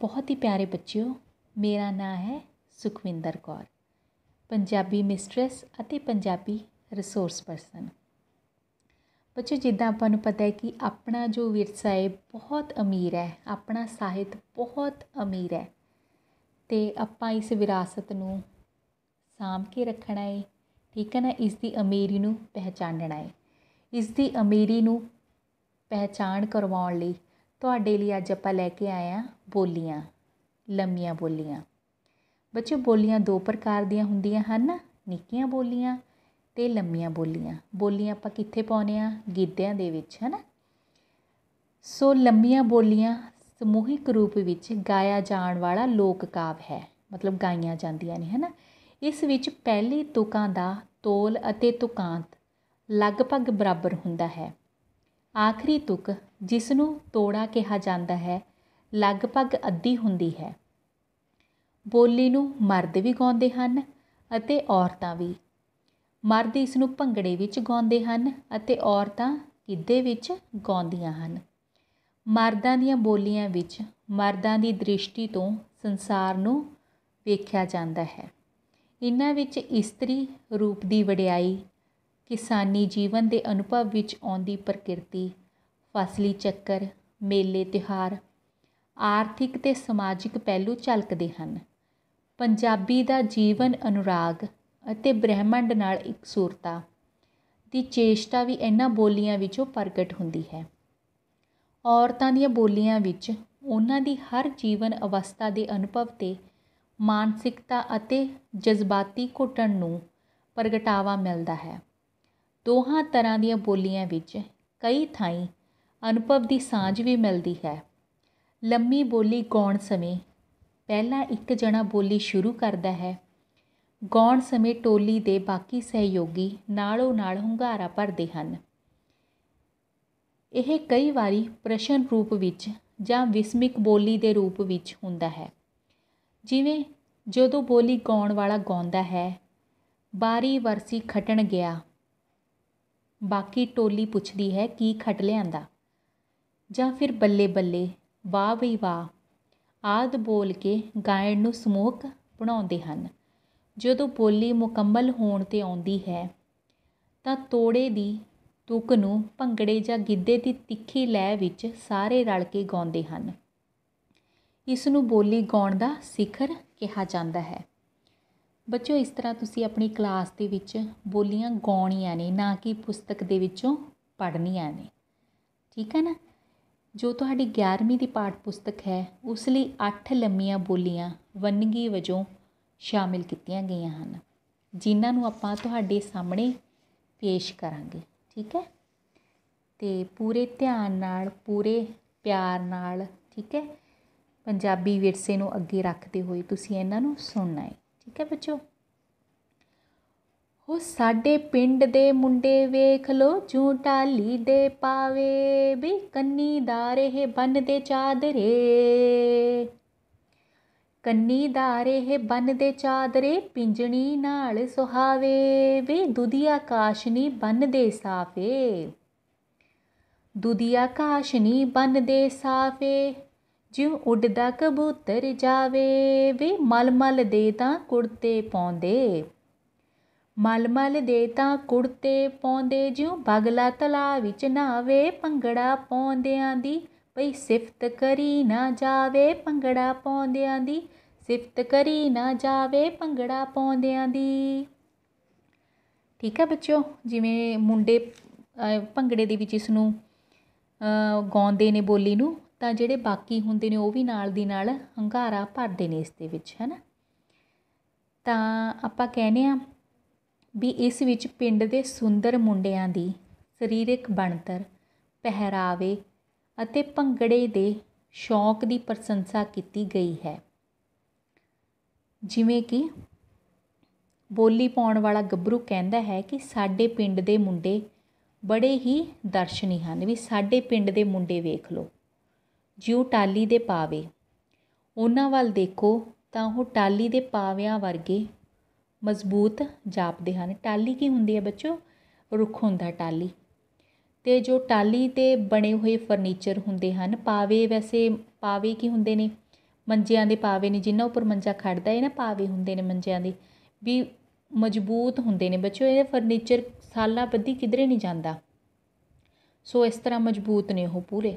ਬਹੁਤ ਹੀ ਪਿਆਰੇ ਬੱਚਿਓ ਮੇਰਾ ਨਾਂ ਹੈ ਸੁਖਵਿੰਦਰ ਕੌਰ ਪੰਜਾਬੀ ਮਿਸਟਰੈਸ ਅਤੇ ਪੰਜਾਬੀ ਰਿਸੋਰਸ ਪਰਸਨ ਬੱਚੋ ਜਿੱਦਾਂ ਆਪਾਂ ਨੂੰ ਪਤਾ ਹੈ ਕਿ ਆਪਣਾ ਜੋ ਵਿਰਸਾ ਹੈ ਬਹੁਤ ਅਮੀਰ ਹੈ ਆਪਣਾ ਸਾਹਿਤ ਬਹੁਤ ਅਮੀਰ ਹੈ ਤੇ ਆਪਾਂ ਇਸ ਵਿਰਾਸਤ ਨੂੰ ਸਾਂਭ ਕੇ ਰੱਖਣਾ ਹੈ ਠੀਕ ਹੈ ਨਾ ਇਸ ਦੀ ਅਮੀਰੀ ਨੂੰ ਪਹਿਚਾਨਣਾ ਹੈ ਇਸ ਦੀ ਅਮੀਰੀ ਨੂੰ ਪਹਿਚਾਨ ਕਰਵਾਉਣ ਲਈ ਤੁਹਾਡੇ ਲਈ ਅੱਜ ਆਪਾਂ ਲੈ ਕੇ ਆਏ ਆ ਬੋਲੀਆਂ ਲੰਮੀਆਂ ਬੋਲੀਆਂ ਬੱਚਿਓ ਬੋਲੀਆਂ ਦੋ ਪ੍ਰਕਾਰ ਦੀਆਂ ਹੁੰਦੀਆਂ ਹਨ ਨਿੱਕੀਆਂ ਬੋਲੀਆਂ ਤੇ ਲੰਮੀਆਂ ਬੋਲੀਆਂ ਬੋਲੀਆਂ ਆਪਾਂ ਕਿੱਥੇ ਪਾਉਨੇ ਆ ਗਿੱਧਿਆਂ ਦੇ ਵਿੱਚ ਹੈ ਨਾ ਸੋ ਲੰਮੀਆਂ ਬੋਲੀਆਂ ਸਮੂਹਿਕ ਰੂਪ ਵਿੱਚ ਗਾਇਆ ਜਾਣ ਵਾਲਾ ਲੋਕ ਕਾਵ ਹੈ ਮਤਲਬ ਗਾਈਆਂ ਜਾਂਦੀਆਂ ਨੇ ਹਨਾ ਇਸ ਵਿੱਚ ਪਹਿਲੀ ਤੁਕਾਂ ਦਾ ਤੋਲ ਅਤੇ ਤੁਕਾਂਤ ਲਗਭਗ ਬਰਾਬਰ ਹੁੰਦਾ ਹੈ ਆਖਰੀ ਤੁਕ ਜਿਸ ਨੂੰ ਤੋੜਾ ਕਿਹਾ ਜਾਂਦਾ ਹੈ ਲਗਭਗ ਅੱਧੀ ਹੁੰਦੀ ਹੈ ਬੋਲੀ ਨੂੰ ਮਰਦ ਵੀ ਗਾਉਂਦੇ ਹਨ ਅਤੇ ਔਰਤਾਂ ਵੀ ਮਰਦ ਇਸ ਨੂੰ ਭੰਗੜੇ ਵਿੱਚ ਗਾਉਂਦੇ ਹਨ ਅਤੇ ਔਰਤਾਂ ਗਿੱਧੇ ਵਿੱਚ ਗਾਉਂਦੀਆਂ ਹਨ ਮਰਦਾਂ ਦੀਆਂ ਬੋਲੀਆਂ ਵਿੱਚ ਮਰਦਾਂ ਦੀ ਦ੍ਰਿਸ਼ਟੀ ਤੋਂ ਸੰਸਾਰ ਨੂੰ ਵੇਖਿਆ ਜਾਂਦਾ ਹੈ ਇਨ੍ਹਾਂ ਵਿੱਚ ਇਸਤਰੀ ਰੂਪ ਦੀ ਵਡਿਆਈ ਕਿਸਾਨੀ ਜੀਵਨ ਦੇ ਅਨੁਭਵ ਵਿੱਚ ਆਉਂਦੀ ਪ੍ਰਕਿਰਤੀ ਫਸਲੀ ਚੱਕਰ ਮੇਲੇ ਤਿਹਾਰ ਆਰਥਿਕ ਤੇ ਸਮਾਜਿਕ ਪਹਿਲੂ ਝਲਕਦੇ ਹਨ ਪੰਜਾਬੀ ਦਾ ਜੀਵਨ ਅਨੁਰਾਗ ਅਤੇ ਬ੍ਰਹਿਮੰਡ ਨਾਲ ਇਕਸੁਰਤਾ ਦੀ ਚੇਸ਼ਟਾ ਵੀ ਇਹਨਾਂ ਬੋਲੀਆਂ ਵਿੱਚੋਂ ਪ੍ਰਗਟ ਹੁੰਦੀ ਹੈ ਔਰਤਾਂ ਦੀਆਂ ਬੋਲੀਆਂ ਵਿੱਚ ਉਹਨਾਂ ਦੀ ਹਰ ਜੀਵਨ ਅਵਸਥਾ ਦੇ ਅਨੁਭਵ 'ਤੇ ਮਾਨਸਿਕਤਾ ਅਤੇ ਜਜ਼ਬਾਤੀ ਘਟਣ ਨੂੰ ਪ੍ਰਗਟਾਵਾ ਮਿਲਦਾ ਹੈ ਦੋਹਾਂ ਤਰ੍ਹਾਂ ਦੀਆਂ ਬੋਲੀਆਂ ਵਿੱਚ ਕਈ ਥਾਈਂ ਅਨੁਭਵ ਦੀ ਸਾਂਝ ਵੀ ਮਿਲਦੀ ਹੈ ਲੰਮੀ ਬੋਲੀ ਗਾਉਣ ਸਮੇਂ ਪਹਿਲਾਂ ਇੱਕ ਜਣਾ ਬੋਲੀ ਸ਼ੁਰੂ ਕਰਦਾ ਹੈ ਗਾਉਣ ਸਮੇਂ ਟੋਲੀ ਦੇ ਬਾਕੀ ਸਹਿਯੋਗੀ ਨਾਲੋਂ ਨਾਲ ਹੁੰਗਾਰਾ ਭਰਦੇ ਹਨ ਇਹ ਕਈ ਵਾਰੀ ਪ੍ਰਸ਼ਨ ਰੂਪ ਵਿੱਚ ਜਾਂ ਵਿਸਮਿਕ ਬੋਲੀ ਦੇ ਰੂਪ ਵਿੱਚ ਹੁੰਦਾ ਹੈ ਜਿਵੇਂ ਜਦੋਂ ਬੋਲੀ ਗਾਉਣ ਵਾਲਾ ਗਾਉਂਦਾ ਹੈ ਬਾਰੀ ਵਰਸੀ ਖਟਣ ਗਿਆ ਬਾਕੀ ਟੋਲੀ ਪੁੱਛਦੀ ਹੈ ਕੀ ਖਟ ਲਿਆਂਦਾ ਜਾਂ ਫਿਰ ਬੱਲੇ ਬੱਲੇ ਵਾਹ ਵੀ ਵਾਹ ਆਦ ਬੋਲ ਕੇ ਗਾਇਣ ਨੂੰ ਸਮੋਕ ਬਣਾਉਂਦੇ ਹਨ ਜਦੋਂ ਬੋਲੀ ਮੁਕੰਮਲ ਹੋਣ 'ਤੇ ਆਉਂਦੀ ਹੈ ਤਾਂ ਤੋੜੇ ਦੀ ਤੁਕ ਨੂੰ ਭੰਗੜੇ ਜਾਂ ਗਿੱਧੇ ਦੀ ਤਿੱਖੀ ਲੈ ਵਿੱਚ ਸਾਰੇ ਰਲ ਕੇ ਗਾਉਂਦੇ ਹਨ ਇਸ ਨੂੰ ਬੋਲੀ ਗਾਉਣ ਦਾ ਸਿਖਰ ਕਿਹਾ ਜਾਂਦਾ ਹੈ ਬੱਚੋ ਇਸ ਤਰ੍ਹਾਂ ਤੁਸੀਂ ਆਪਣੀ ਕਲਾਸ ਦੇ ਵਿੱਚ ਬੋਲੀਆਂ ਗਾਉਣੀਆਂ ਨੇ ਨਾ ਕਿ ਪੁਸਤਕ ਦੇ ਵਿੱਚੋਂ ਪੜ੍ਹਨੀਆਂ ਨੇ ਠੀਕ ਹੈ ਨਾ ਜੋ ਤੁਹਾਡੀ 11ਵੀਂ ਦੀ ਪਾਠ ਪੁਸਤਕ ਹੈ ਉਸ ਲਈ 8 ਲੰਮੀਆਂ ਬੋਲੀਆਂ ਵੰਨਗੀ ਵਜੋਂ ਸ਼ਾਮਿਲ ਕੀਤੀਆਂ ਗਈਆਂ ਹਨ ਜਿਨ੍ਹਾਂ ਨੂੰ ਆਪਾਂ ਤੁਹਾਡੇ ਸਾਹਮਣੇ ਪੇਸ਼ ਕਰਾਂਗੇ ਠੀਕ ਹੈ ਤੇ ਪੂਰੇ ਧਿਆਨ ਨਾਲ ਪੂਰੇ ਪਿਆਰ ਨਾਲ ਠੀਕ ਹੈ ਪੰਜਾਬੀ ਵਿਰਸੇ ਨੂੰ ਅੱਗੇ ਰੱਖਦੇ ਹੋਏ ਤੁਸੀਂ ਇਹਨਾਂ ਨੂੰ ਸੁਣਨਾ ਹੈ ਠੀਕ ਹੈ ਬੱਚੋ ਉਹ ਸਾਡੇ ਪਿੰਡ ਦੇ ਮੁੰਡੇ ਵੇਖ ਲੋ ਟਾਲੀ ਦੇ ਪਾਵੇ ਵੀ ਕੰਨੀ ਹੈ ਰਹੇ ਬੰਨਦੇ ਚਾਦਰੇ ਕੰਨੀ ਹੈ ਰਹੇ ਬੰਨਦੇ ਚਾਦਰੇ ਪਿੰਜਣੀ ਨਾਲ ਸੁਹਾਵੇ ਵੇ ਦੁਦੀਆ ਕਾਸ਼ਨੀ ਬੰਨਦੇ ਸਾਫੇ ਦੁਦੀਆ ਕਾਸ਼ਨੀ ਬੰਨਦੇ ਸਾਫੇ ਜਿਉ ਉੱਡਦਾ ਕਬੂਤਰ ਜਾਵੇ ਵੇ ਮਲਮਲ ਦੇ ਤਾਂ ਕੁੜਤੇ ਪਾਉਂਦੇ ਮਲਮਲ ਦੇ ਤਾਂ ਕੁੜਤੇ ਪਾਉਂਦੇ ਜਿਉਂ ਬਗਲਾ ਤਲਾ ਵਿੱਚ ਨਾਵੇ ਪੰਗੜਾ ਪਾਉਂਦਿਆਂ ਦੀ ਭਈ ਸਿਫਤ ਕਰੀ ਨਾ ਜਾਵੇ ਪੰਗੜਾ ਪਾਉਂਦਿਆਂ ਦੀ ਸਿਫਤ ਕਰੀ ਨਾ ਜਾਵੇ ਪੰਗੜਾ ਪਾਉਂਦਿਆਂ ਦੀ ਠੀਕ ਹੈ ਬੱਚਿਓ ਜਿਵੇਂ ਮੁੰਡੇ ਭੰਗੜੇ ਦੇ ਵਿੱਚ ਇਸ ਨੂੰ ਗਾਉਂਦੇ ਨੇ ਬੋਲੀ ਨੂੰ ਤਾਂ ਜਿਹੜੇ ਬਾਕੀ ਹੁੰਦੇ ਨੇ ਉਹ ਵੀ ਨਾਲ ਦੀ ਨਾਲ ਹੰਗਾਰਾ ਭਰਦੇ ਨੇ ਇਸ ਦੇ ਵਿੱਚ ਹੈ ਨਾ ਤਾਂ ਆਪਾਂ ਕਹਿੰਦੇ ਆ ਵੀ ਇਸ ਵਿੱਚ ਪਿੰਡ ਦੇ ਸੁੰਦਰ ਮੁੰਡਿਆਂ ਦੀ ਸਰੀਰਕ ਬਣਤਰ ਪਹਿਰਾਵੇ ਅਤੇ ਭੰਗੜੇ ਦੇ ਸ਼ੌਕ ਦੀ ਪ੍ਰਸ਼ੰਸਾ ਕੀਤੀ ਗਈ ਹੈ ਜਿਵੇਂ ਕਿ ਬੋਲੀ ਪਾਉਣ ਵਾਲਾ ਗੱਭਰੂ ਕਹਿੰਦਾ ਹੈ ਕਿ ਸਾਡੇ ਪਿੰਡ ਦੇ ਮੁੰਡੇ ਬੜੇ ਹੀ ਦਰਸ਼ਨੀ ਹਨ ਵੀ ਸਾਡੇ ਪਿੰਡ ਦੇ ਮੁੰਡੇ ਵੇਖ ਲਓ ਜਿਉ ਟਾਲੀ ਦੇ ਪਾਵੇ ਉਹਨਾਂ ਵੱਲ ਦੇਖੋ ਤਾਂ ਉਹ ਟਾਲੀ ਦੇ ਪਾਵਿਆਂ ਵਰਗੇ ਮਜ਼ਬੂਤ ਜਾਪਦੇ ਹਨ ਟਾਲੀ ਕੀ ਹੁੰਦੀ ਹੈ ਬੱਚੋ ਰੁੱਖ ਹੁੰਦਾ ਟਾਲੀ ਤੇ ਜੋ ਟਾਲੀ ਤੇ ਬਣੇ ਹੋਏ ਫਰਨੀਚਰ ਹੁੰਦੇ ਹਨ ਪਾਵੇ ਵੈਸੇ ਪਾਵੇ ਕੀ ਹੁੰਦੇ ਨੇ ਮੰਜਿਆਂ ਦੇ ਪਾਵੇ ਨੇ ਜਿੰਨਾ ਉੱਪਰ ਮੰਜਾ ਖੜਦਾ ਇਹ ਨਾ ਪਾਵੇ ਹੁੰਦੇ ਨੇ ਮੰਜਿਆਂ ਦੇ ਵੀ ਮਜ਼ਬੂਤ ਹੁੰਦੇ ਨੇ ਬੱਚੋ ਇਹ ਫਰਨੀਚਰ ਸਾਲਾਂ ਬੱਧੀ ਕਿਧਰੇ ਨਹੀਂ ਜਾਂਦਾ ਸੋ ਇਸ ਤਰ੍ਹਾਂ ਮਜ਼ਬੂਤ ਨੇ ਉਹ ਪੂਰੇ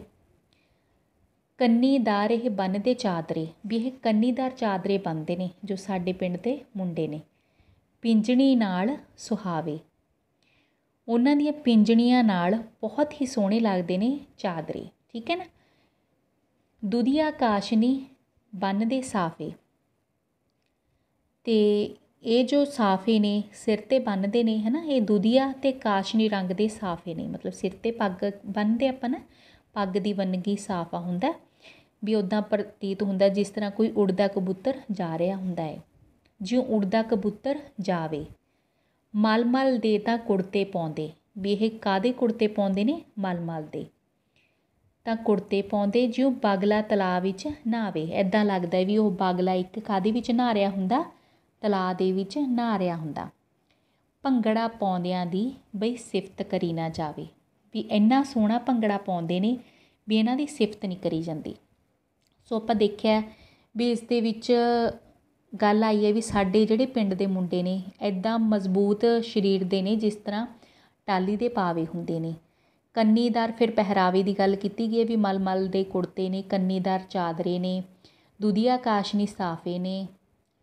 ਕੰਨੀਦਾਰ ਇਹ ਬੰਨਦੇ ਚਾਦਰੇ ਵੀ ਇਹ ਕੰਨੀਦਾਰ ਚਾਦਰੇ ਬੰਨਦੇ ਨੇ ਜੋ ਸਾਡੇ ਪਿੰਡ ਦੇ ਮੁੰਡੇ ਨੇ ਪਿੰਜਣੀ ਨਾਲ ਸੁਹਾਵੇ ਉਹਨਾਂ ਦੀਆਂ ਪਿੰਜਣੀਆਂ ਨਾਲ ਬਹੁਤ ਹੀ ਸੋਹਣੇ ਲੱਗਦੇ ਨੇ ਚਾਦਰੇ ਠੀਕ ਹੈ ਨਾ ਦੁਦੀਆ ਕਾਸ਼ਨੀ ਬੰਨ ਦੇ ਸਾਫੇ ਤੇ ਇਹ ਜੋ ਸਾਫੇ ਨੇ ਸਿਰ ਤੇ ਬੰਨਦੇ ਨੇ ਹਨਾ ਇਹ ਦੁਦੀਆ ਤੇ ਕਾਸ਼ਨੀ ਰੰਗ ਦੇ ਸਾਫੇ ਨੇ ਮਤਲਬ ਸਿਰ ਤੇ ਪੱਗ ਬੰਨਦੇ ਆਪਾਂ ਨਾ ਪੱਗ ਦੀ ਬੰਨਗੀ ਸਾਫਾ ਹੁੰਦਾ ਵੀ ਉਦਾਂ ਪ੍ਰਤੀਤ ਹੁੰਦਾ ਜਿਸ ਤਰ੍ਹਾਂ ਕੋਈ ਉੜਦਾ ਕਬੂਤਰ ਜਾ ਰਿਹਾ ਹੁੰਦਾ ਹੈ ਜਿਉਂ ਉੜਦਾ ਕਬੂਤਰ ਜਾਵੇ ਮਲ ਮਲ ਦੇ ਤਾਂ ਕੁੜਤੇ ਪਾਉਂਦੇ ਵੀ ਇਹ ਕਾਦੇ ਕੁੜਤੇ ਪਾਉਂਦੇ ਨੇ ਮਲ ਮਲ ਦੇ ਤਾਂ ਕੁੜਤੇ ਪਾਉਂਦੇ ਜਿਉਂ ਬਗਲਾ ਤਲਾ ਵਿੱਚ ਨਹਾਵੇ ਐਦਾਂ ਲੱਗਦਾ ਵੀ ਉਹ ਬਗਲਾ ਇੱਕ ਕਾਦੇ ਵਿੱਚ ਨਹਾ ਰਿਹਾ ਹੁੰਦਾ ਤਲਾ ਦੇ ਵਿੱਚ ਨਹਾ ਰਿਹਾ ਹੁੰਦਾ ਭੰਗੜਾ ਪਾਉਂਦਿਆਂ ਦੀ ਬਈ ਸਿਫਤ ਕਰੀ ਨਾ ਜਾਵੇ ਵੀ ਇੰਨਾ ਸੋਹਣਾ ਭੰਗੜਾ ਪਾਉਂਦੇ ਨੇ ਵੀ ਇਹਨਾਂ ਦੀ ਸਿਫਤ ਨਹੀਂ ਕਰੀ ਜਾਂਦੀ ਸੋ ਆਪਾਂ ਦੇਖਿਆ ਵੀ ਇਸ ਦੇ ਵਿੱਚ ਗੱਲ ਆਈ ਹੈ ਵੀ ਸਾਡੇ ਜਿਹੜੇ ਪਿੰਡ ਦੇ ਮੁੰਡੇ ਨੇ ਐਦਾਂ ਮਜ਼ਬੂਤ ਸਰੀਰ ਦੇ ਨੇ ਜਿਸ ਤਰ੍ਹਾਂ ਟਾਲੀ ਦੇ ਪਾਵੇ ਹੁੰਦੇ ਨੇ ਕੰਨੀਦਾਰ ਫਿਰ ਪਹਿਰਾਵੇ ਦੀ ਗੱਲ ਕੀਤੀ ਗਈ ਹੈ ਵੀ ਮਲਮਲ ਦੇ ਕੁੜਤੇ ਨੇ ਕੰਨੀਦਾਰ ਚਾਦਰੇ ਨੇ ਕਾਸ਼ ਕਾਸ਼ਨੀ ਸਾਫੇ ਨੇ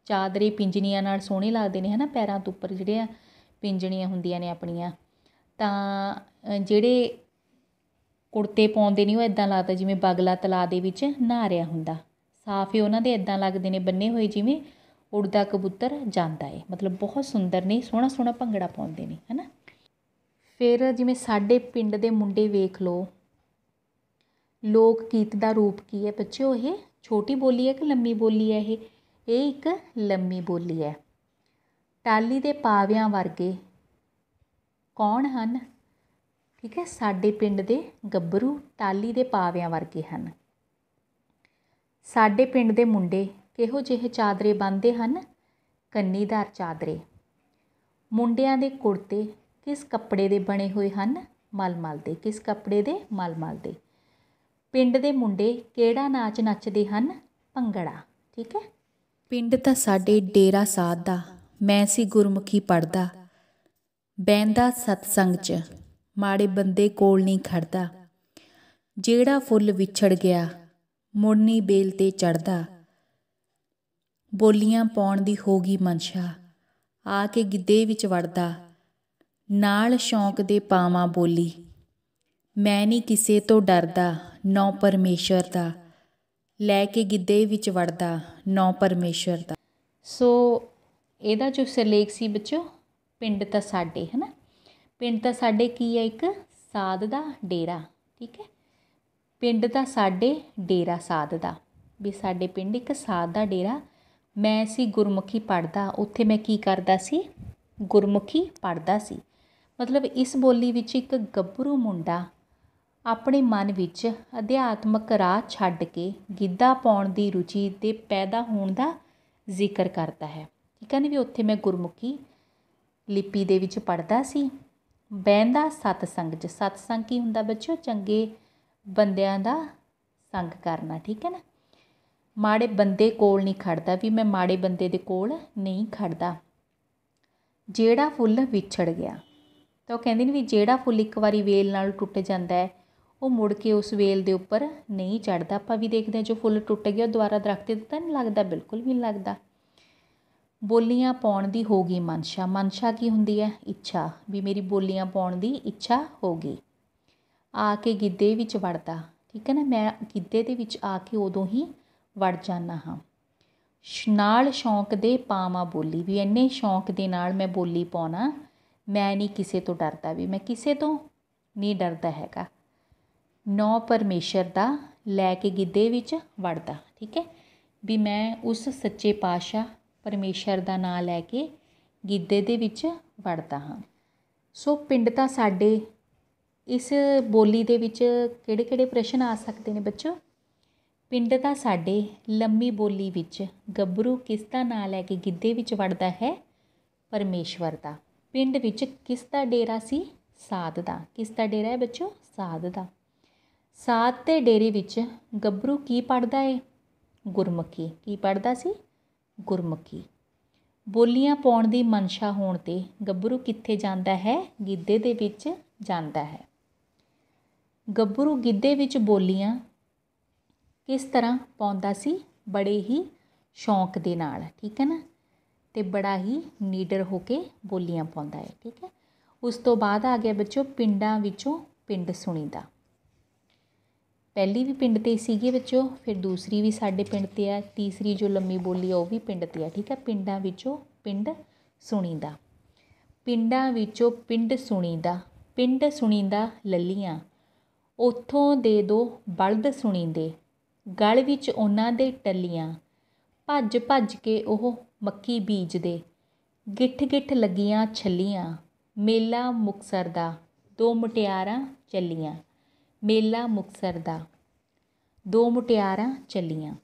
ਚਾਦਰੇ ਪਿੰਜਣੀਆਂ ਨਾਲ ਸੋਹਣੇ ਲੱਗਦੇ ਨੇ ਹਨਾ ਪੈਰਾਂ ਤੋਂ ਉੱਪਰ ਜਿਹੜੇ ਆ ਪਿੰਜਣੀਆਂ ਹੁੰਦੀਆਂ ਨੇ ਆਪਣੀਆਂ ਤਾਂ ਜਿਹੜੇ ਕੁੜਤੇ ਪਾਉਂਦੇ ਨੇ ਉਹ ਇਦਾਂ ਲੱਗਦਾ ਜਿਵੇਂ ਬਗਲਾ ਤਲਾ ਦੇ ਵਿੱਚ ਨਹਾ ਰਿਹਾ ਹੁੰਦਾ ਸਾਫੇ ਉਹਨਾਂ ਦੇ ਇਦਾਂ ਲੱਗਦੇ ਨੇ ਬੰਨੇ ਹੋਏ ਜਿਵੇਂ ਉੜਦਾ ਕਬੂਤਰ ਜਾਂਦਾ ਏ ਮਤਲਬ ਬਹੁਤ ਸੁੰਦਰ ਨੇ ਸੋਹਣਾ ਸੋਹਣਾ ਭੰਗੜਾ ਪਾਉਂਦੇ ਨੇ ਹਨਾ ਫਿਰ ਜਿਵੇਂ ਸਾਡੇ ਪਿੰਡ ਦੇ ਮੁੰਡੇ ਵੇਖ ਲੋ ਲੋਕ ਗੀਤ ਦਾ ਰੂਪ ਕੀ ਹੈ ਬੱਚਿਓ ਇਹ ਛੋਟੀ ਬੋਲੀ ਹੈ ਕਿ ਲੰਮੀ ਬੋਲੀ ਹੈ ਇਹ ਇਹ ਇੱਕ ਲੰਮੀ ਬੋਲੀ ਹੈ ਟਾਲੀ ਦੇ ਪਾਵਿਆਂ ਵਰਗੇ ਕੌਣ ਹਨ ਠੀਕ ਹੈ ਸਾਡੇ ਪਿੰਡ ਦੇ ਗੱਭਰੂ ਟਾਲੀ ਦੇ ਪਾਵਿਆਂ ਵਰਗੇ ਹਨ ਸਾਡੇ ਪਿੰਡ ਦੇ ਮੁੰਡੇ ਕਿਹੋ ਜਿਹੇ ਚਾਦਰੇ ਬੰਨਦੇ ਹਨ ਕੰਨੀਦਾਰ ਚਾਦਰੇ ਮੁੰਡਿਆਂ ਦੇ ਕੁੜਤੇ ਕਿਸ ਕੱਪੜੇ ਦੇ ਬਣੇ ਹੋਏ ਹਨ ਮਲਮਲ ਦੇ ਕਿਸ ਕੱਪੜੇ ਦੇ ਮਲਮਲ ਦੇ ਪਿੰਡ ਦੇ ਮੁੰਡੇ ਕਿਹੜਾ ਨਾਚ ਨੱਚਦੇ ਹਨ ਭੰਗੜਾ ਠੀਕ ਹੈ ਪਿੰਡ ਤਾਂ ਸਾਡੇ ਡੇਰਾ ਸਾਧ ਦਾ ਮੈਂ ਸੀ ਗੁਰਮੁਖੀ ਪੜਦਾ ਬੈਂਦਾ ਸਤਸੰਗ 'ਚ ਮਾੜੇ ਬੰਦੇ ਕੋਲ ਨਹੀਂ ਖੜਦਾ ਜਿਹੜਾ ਫੁੱਲ ਵਿਛੜ ਗਿਆ ਮੁੜ ਬੇਲ ਤੇ ਚੜਦਾ ਬੋਲੀਆਂ ਪਾਉਣ ਦੀ ਹੋਗੀ ਮਨਸ਼ਾ ਆ ਕੇ ਗਿੱਦੇ ਵਿੱਚ ਵੜਦਾ ਨਾਲ ਸ਼ੌਂਕ ਦੇ ਪਾਵਾਂ ਬੋਲੀ ਮੈਂ ਨਹੀਂ ਕਿਸੇ ਤੋਂ ਡਰਦਾ ਨੌ ਪਰਮੇਸ਼ਰ ਦਾ ਲੈ ਕੇ ਗਿੱਦੇ ਵਿੱਚ ਵੜਦਾ ਨੌ ਪਰਮੇਸ਼ਰ ਦਾ ਸੋ ਇਹਦਾ ਜੋ ਸਿਰਲੇਖ ਸੀ ਬੱਚੋ ਪਿੰਡ ਤਾਂ ਸਾਡੇ ਹਨਾ ਪਿੰਡ ਤਾਂ ਸਾਡੇ ਕੀ ਹੈ ਇੱਕ ਸਾਧ ਦਾ ਡੇਰਾ ਠੀਕ ਹੈ ਪਿੰਡ ਤਾਂ ਸਾਡੇ ਡੇਰਾ ਸਾਧ ਦਾ ਵੀ ਸਾਡੇ ਪਿੰਡ ਇੱਕ ਸਾਧ ਦਾ ਡੇਰਾ ਮੈਂ ਸੀ ਗੁਰਮੁਖੀ ਪੜਦਾ ਉੱਥੇ ਮੈਂ ਕੀ ਕਰਦਾ ਸੀ ਗੁਰਮੁਖੀ ਪੜਦਾ ਸੀ ਮਤਲਬ ਇਸ ਬੋਲੀ ਵਿੱਚ ਇੱਕ ਗੱਭਰੂ ਮੁੰਡਾ ਆਪਣੇ ਮਨ ਵਿੱਚ ਅਧਿਆਤਮਕ ਰਾਹ ਛੱਡ ਕੇ ਗਿੱਧਾ ਪਾਉਣ ਦੀ ਰੁਚੀ ਤੇ ਪੈਦਾ ਹੋਣ ਦਾ ਜ਼ਿਕਰ ਕਰਦਾ ਹੈ ਠੀਕ ਹੈ ਨਾ ਵੀ ਉੱਥੇ ਮੈਂ ਗੁਰਮੁਖੀ ਲਿਪੀ ਦੇ ਵਿੱਚ ਪੜਦਾ ਸੀ ਸਤ ਸਤਸੰਗ 'ਚ ਸਤਸੰਗ ਕੀ ਹੁੰਦਾ ਬੱਚਿਓ ਚੰਗੇ ਬੰਦਿਆਂ ਦਾ ਸੰਗ ਕਰਨਾ ਠੀਕ ਹੈ ਨਾ ਮਾੜੇ ਬੰਦੇ ਕੋਲ ਨਹੀਂ ਖੜਦਾ ਵੀ ਮੈਂ ਮਾੜੇ ਬੰਦੇ ਦੇ ਕੋਲ ਨਹੀਂ ਖੜਦਾ ਜਿਹੜਾ ਫੁੱਲ ਵਿਛੜ ਗਿਆ ਤਾਂ ਉਹ ਕਹਿੰਦੇ ਨੇ ਵੀ ਜਿਹੜਾ ਫੁੱਲ ਇੱਕ ਵਾਰੀ ਵੇਲ ਨਾਲ ਟੁੱਟ ਜਾਂਦਾ ਹੈ ਉਹ ਮੁੜ ਕੇ ਉਸ ਵੇਲ ਦੇ ਉੱਪਰ ਨਹੀਂ ਚੜਦਾ ਆਪਾਂ ਵੀ ਦੇਖਦੇ ਹਾਂ ਜੋ ਫੁੱਲ ਟੁੱਟ ਗਿਆ ਉਹ ਦੁਬਾਰਾ ਦਰਖਤ ਤੇ ਤਾਂ ਨਹੀਂ ਲੱਗਦਾ ਬਿਲਕੁਲ ਵੀ ਨਹੀਂ ਲੱਗਦਾ ਬੋਲੀਆਂ ਪਾਉਣ ਦੀ ਹੋ ਗਈ ਮਨਸ਼ਾ ਮਨਸ਼ਾ ਕੀ ਹੁੰਦੀ ਹੈ ਇੱਛਾ ਵੀ ਮੇਰੀ ਬੋਲੀਆਂ ਪਾਉਣ ਦੀ ਇੱਛਾ ਹੋ ਗਈ ਆ ਕੇ ਗਿੱਧੇ ਵਿੱਚ ਵੜਦਾ ਠੀਕ ਹੈ ਨਾ ਮੈਂ ਗਿੱਧੇ ਦੇ ਵਿੱਚ ਆ ਕੇ ਉਦੋਂ ਹੀ ਵੜ ਜਾਂਦਾ ਹਾਂ ਨਾਲ ਸ਼ੌਂਕ ਦੇ ਪਾਵਾਂ ਬੋਲੀ ਵੀ ਇੰਨੇ ਸ਼ੌਂਕ ਦੇ ਨਾਲ ਮੈਂ ਬੋਲੀ ਪਾਉਣਾ ਮੈਂ ਨਹੀਂ ਕਿਸੇ ਤੋਂ ਡਰਦਾ ਵੀ ਮੈਂ ਕਿਸੇ ਤੋਂ ਨਹੀਂ ਡਰਦਾ ਹੈਗਾ ਨੌ ਪਰਮੇਸ਼ਰ ਦਾ ਲੈ ਕੇ ਗਿੱਧੇ ਵਿੱਚ ਵੜਦਾ ਠੀਕ ਹੈ ਵੀ ਮੈਂ ਉਸ ਸੱਚੇ ਪਾਤਸ਼ਾਹ ਪਰਮੇਸ਼ਰ ਦਾ ਨਾਮ ਲੈ ਕੇ ਗਿੱਧੇ ਦੇ ਵਿੱਚ ਵੜਦਾ ਹਾਂ ਸੋ ਪਿੰਡ ਤਾਂ ਸਾਡੇ ਇਸ ਬੋਲੀ ਦੇ ਵਿੱਚ ਕਿਹੜੇ ਕਿਹੜੇ ਪ੍ਰਸ਼ਨ ਆ ਸਕਦੇ ਨੇ ਬੱਚੋ ਪਿੰਡ ਦਾ ਸਾਡੇ ਲੰਮੀ ਬੋਲੀ ਵਿੱਚ ਗੱਭਰੂ ਕਿਸ ਦਾ ਨਾਂ ਲੈ ਕੇ ਗਿੱਧੇ ਵਿੱਚ ਵੜਦਾ ਹੈ ਪਰਮੇਸ਼ਵਰ ਦਾ ਪਿੰਡ ਵਿੱਚ ਕਿਸ ਦਾ ਡੇਰਾ ਸੀ ਸਾਧ ਦਾ ਕਿਸ ਦਾ ਡੇਰਾ ਹੈ ਬੱਚੋ ਸਾਧ ਦਾ ਸਾਧ ਦੇ ਡੇਰੇ ਵਿੱਚ ਗੱਭਰੂ ਕੀ ਪੜਦਾ ਏ ਗੁਰਮੁਖੀ ਕੀ ਪੜਦਾ ਸੀ ਗੁਰਮੁਖੀ ਬੋਲੀਆਂ ਪਾਉਣ ਦੀ ਮਨਸ਼ਾ ਹੋਣ ਤੇ ਗੱਭਰੂ ਕਿੱਥੇ ਜਾਂਦਾ ਹੈ ਗਿੱਧੇ ਦੇ ਵਿੱਚ ਜਾਂਦਾ ਹੈ ਗੱਭਰੂ ਗਿੱਧੇ ਵਿੱਚ ਬੋਲੀਆਂ ਕਿਸ ਤਰ੍ਹਾਂ ਪਾਉਂਦਾ ਸੀ ਬੜੇ ਹੀ ਸ਼ੌਂਕ ਦੇ ਨਾਲ ਠੀਕ ਹੈ ਨਾ ਤੇ ਬੜਾ ਹੀ ਨੀਡਰ ਹੋ ਕੇ ਬੋਲੀਆਂ ਪਾਉਂਦਾ ਹੈ ਠੀਕ ਹੈ ਉਸ ਤੋਂ ਬਾਅਦ ਆ ਗਿਆ ਬੱਚੋ ਪਿੰਡਾਂ ਵਿੱਚੋਂ ਪਿੰਡ ਸੁਣੀਦਾ ਪਹਿਲੀ ਵੀ ਪਿੰਡ ਤੇ ਸੀਗੀ ਬੱਚੋ ਫਿਰ ਦੂਸਰੀ ਵੀ ਸਾਡੇ ਪਿੰਡ ਤੇ ਆ ਤੀਸਰੀ ਜੋ ਲੰਮੀ ਬੋਲੀ ਆ ਉਹ ਵੀ ਪਿੰਡ ਤੇ ਆ ਠੀਕ ਹੈ ਪਿੰਡਾਂ ਵਿੱਚੋਂ ਪਿੰਡ ਸੁਣੀਦਾ ਪਿੰਡਾਂ ਵਿੱਚੋਂ ਪਿੰਡ ਸੁਣੀਦਾ ਪਿੰਡ ਸੁਣੀਦਾ ਲੱਲੀਆਂ ਉਥੋਂ ਦੇ ਦੋ ਬਲਦ ਸੁਣੀਂਦੇ ਗਲ ਵਿੱਚ ਉਹਨਾਂ ਦੇ ਟੱਲੀਆਂ ਭੱਜ ਭੱਜ ਕੇ ਉਹ ਮੱਕੀ ਬੀਜਦੇ ਗਿੱਠ ਗਿੱਠ ਲੱਗੀਆਂ ਛੱਲੀਆਂ ਮੇਲਾ ਮੁਕਸਰ ਦਾ ਦੋ ਮੁਟਿਆਰਾਂ ਚੱਲੀਆਂ ਮੇਲਾ ਮੁਕਸਰ ਦਾ ਦੋ ਮੁਟਿਆਰਾਂ ਚੱਲੀਆਂ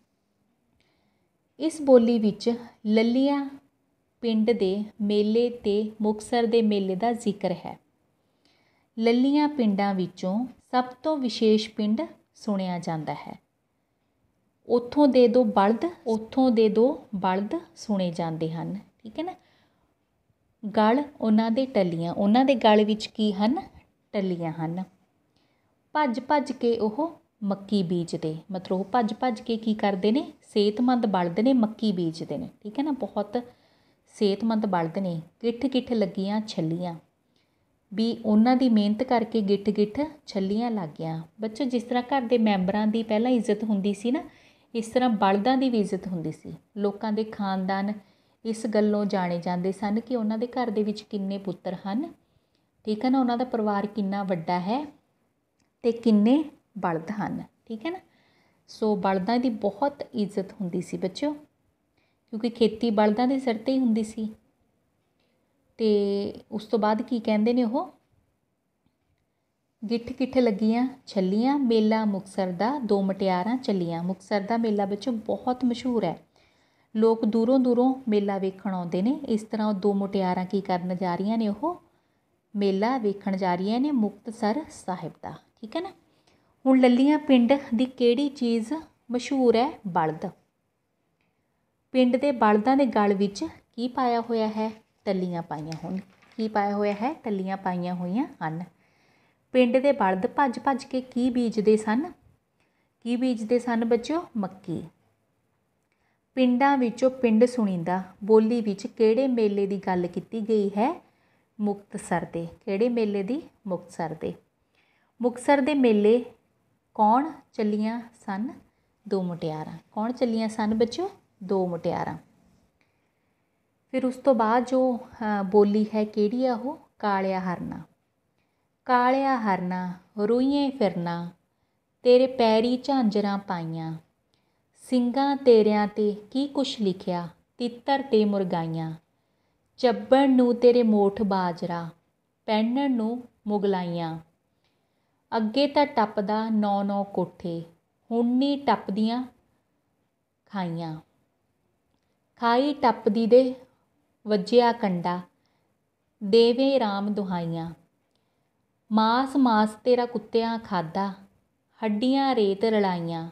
ਇਸ ਬੋਲੀ ਵਿੱਚ ਲੱਲੀਆਂ ਪਿੰਡ ਦੇ ਮੇਲੇ ਤੇ ਮੁਕਸਰ ਦੇ ਮੇਲੇ ਦਾ ਜ਼ਿਕਰ ਹੈ ਲੱਲੀਆਂ ਪਿੰਡਾਂ ਵਿੱਚੋਂ ਸਭ ਤੋਂ ਵਿਸ਼ੇਸ਼ ਪਿੰਡ ਸੁਣਿਆ ਜਾਂਦਾ ਹੈ ਉੱਥੋਂ ਦੇ ਦੋ ਬਲਦ ਉੱਥੋਂ ਦੇ ਦੋ ਬਲਦ ਸੁਣੇ ਜਾਂਦੇ ਹਨ ਠੀਕ ਹੈ ਨਾ ਗਲ ਉਹਨਾਂ ਦੇ ਟੱਲੀਆਂ ਉਹਨਾਂ ਦੇ ਗਲ ਵਿੱਚ ਕੀ ਹਨ ਟੱਲੀਆਂ ਹਨ ਭੱਜ ਭੱਜ ਕੇ ਉਹ ਮੱਕੀ ਬੀਜਦੇ ਮਤਲਬ ਉਹ ਭੱਜ ਭੱਜ ਕੇ ਕੀ ਕਰਦੇ ਨੇ ਸਿਹਤਮੰਦ ਬਲਦ ਨੇ ਮੱਕੀ ਬੀਜਦੇ ਨੇ ਠੀਕ ਹੈ ਨਾ ਬਹੁਤ ਸਿਹਤਮੰਦ ਬਲਦ ਨੇ ਗਿੱਠ ਗਿੱਠ ਲੱਗੀਆਂ ਛੱਲੀਆਂ ਵੀ ਉਹਨਾਂ ਦੀ ਮਿਹਨਤ ਕਰਕੇ ਗਿੱਠ ਗਿੱਠ ਛੱਲੀਆਂ ਲੱਗੀਆਂ ਬੱਚੋ ਜਿਸ ਤਰ੍ਹਾਂ ਘਰ ਦੇ ਮੈਂਬਰਾਂ ਦੀ ਪਹਿਲਾਂ ਇੱਜ਼ਤ ਹੁੰਦੀ ਸੀ ਨਾ ਇਸ ਤਰ੍ਹਾਂ ਬਲਦਾਂ ਦੀ ਵੀ ਇੱਜ਼ਤ ਹੁੰਦੀ ਸੀ ਲੋਕਾਂ ਦੇ ਖਾਨਦਾਨ ਇਸ ਗੱਲੋਂ ਜਾਣੇ ਜਾਂਦੇ ਸਨ ਕਿ ਉਹਨਾਂ ਦੇ ਘਰ ਦੇ ਵਿੱਚ ਕਿੰਨੇ ਪੁੱਤਰ ਹਨ ਠੀਕ ਹੈ ਨਾ ਉਹਨਾਂ ਦਾ ਪਰਿਵਾਰ ਕਿੰਨਾ ਵੱਡਾ ਹੈ ਤੇ ਕਿੰਨੇ ਬਲਦ ਹਨ ਠੀਕ ਹੈ ਨਾ ਸੋ ਬਲਦਾਂ ਦੀ ਬਹੁਤ ਇੱਜ਼ਤ ਹੁੰਦੀ ਸੀ ਬੱਚਿਓ ਕਿਉਂਕਿ ਖੇਤੀ ਬਲਦਾਂ ਦੇ ਸਿਰ ਤੇ ਹੀ ਹੁੰਦੀ ਸੀ ਤੇ ਉਸ ਤੋਂ ਬਾਅਦ ਕੀ ਕਹਿੰਦੇ ਨੇ ਉਹ ਗਿੱਠ ਕਿੱਠ ਲੱਗੀਆਂ ਛੱਲੀਆਂ ਮੇਲਾ ਮੁਕਸਰ ਦਾ ਦੋ ਮਟਿਆਰਾਂ ਚੱਲੀਆਂ ਮੁਕਸਰ ਦਾ ਮੇਲਾ ਵਿੱਚੋਂ ਬਹੁਤ ਮਸ਼ਹੂਰ ਹੈ ਲੋਕ ਦੂਰੋਂ ਦੂਰੋਂ ਮੇਲਾ ਵੇਖਣ ਆਉਂਦੇ ਨੇ ਇਸ ਤਰ੍ਹਾਂ ਉਹ ਦੋ ਮਟਿਆਰਾਂ ਕੀ ਕਰਨ ਜਾ ਰਹੀਆਂ ਨੇ ਉਹ ਮੇਲਾ ਵੇਖਣ ਜਾ ਰਹੀਆਂ ਨੇ ਮੁਕਤਸਰ ਸਾਹਿਬ ਦਾ ਠੀਕ ਹੈ ਨਾ ਹੁਣ ਲੱਲੀਆਂ ਪਿੰਡ ਦੀ ਕਿਹੜੀ ਚੀਜ਼ ਮਸ਼ਹੂਰ ਹੈ ਬਲਦ ਪਿੰਡ ਦੇ ਬਲਦਾਂ ਦੇ ਗਲ ਵਿੱਚ ਕੀ ਪਾਇਆ ਹੋਇਆ ਹੈ ਟੱਲੀਆਂ ਪਾਈਆਂ ਹੋਣ ਕੀ ਪਾਇਆ ਹੋਇਆ ਹੈ ਟੱਲੀਆਂ ਪਾਈਆਂ ਹੋਈਆਂ ਹਨ ਪਿੰਡ ਦੇ ਬਲਦ ਭੱਜ-ਭੱਜ ਕੇ ਕੀ ਬੀਜਦੇ ਸਨ ਕੀ ਬੀਜਦੇ ਸਨ ਬੱਚਿਓ ਮੱਕੀ ਪਿੰਡਾਂ ਵਿੱਚੋਂ ਪਿੰਡ ਸੁਣੀਂਦਾ ਬੋਲੀ ਵਿੱਚ ਕਿਹੜੇ ਮੇਲੇ ਦੀ ਗੱਲ ਕੀਤੀ ਗਈ ਹੈ ਮੁਕਤਸਰ ਦੇ ਕਿਹੜੇ ਮੇਲੇ ਦੀ ਮੁਕਤਸਰ ਦੇ ਮੁਕਤਸਰ ਦੇ ਮੇਲੇ ਕੌਣ ਚੱਲੀਆਂ ਸਨ ਦੋ ਮੁਟਿਆਰਾਂ ਕੌਣ ਚੱਲੀਆਂ ਸਨ ਬੱਚਿਓ ਦੋ ਮੁਟਿਆਰਾਂ ਫਿਰ ਉਸ ਤੋਂ ਬਾਅਦ ਜੋ ਬੋਲੀ ਹੈ ਕਿਹੜੀ ਆ ਉਹ ਕਾਲਿਆ ਹਰਨਾ ਕਾਲਿਆ ਹਰਨਾ ਰੂਈਏ ਫਿਰਨਾ ਤੇਰੇ ਪੈਰੀ ਝਾਂਜਰਾਂ ਪਾਈਆਂ ਸਿੰਘਾਂ ਤੇਰਿਆਂ ਤੇ ਕੀ ਕੁਛ ਲਿਖਿਆ ਤਿੱਤਰ ਤੇ ਮੁਰਗਾਈਆਂ ਚੱਬਣ ਨੂੰ ਤੇਰੇ ਮੋਠ ਬਾਜਰਾ ਪਹਿਨਣ ਨੂੰ ਮੁਗਲਾਈਆਂ ਅੱਗੇ ਤਾਂ ਟੱਪਦਾ ਨੌ ਨੌ ਕੋਠੇ ਹੁਣ ਨਹੀਂ ਟੱਪਦੀਆਂ ਖਾਈਆਂ ਖਾਈ ਟੱਪਦੀ ਦੇ ਵੱਜਿਆ ਕੰਡਾ ਦੇਵੇ ਰਾਮ ਦੁਹਾਈਆਂ ਮਾਸ ਮਾਸ ਤੇਰਾ ਕੁੱਤਿਆਂ ਖਾਦਾ ਹੱਡੀਆਂ ਰੇਤ ਰਲਾਈਆਂ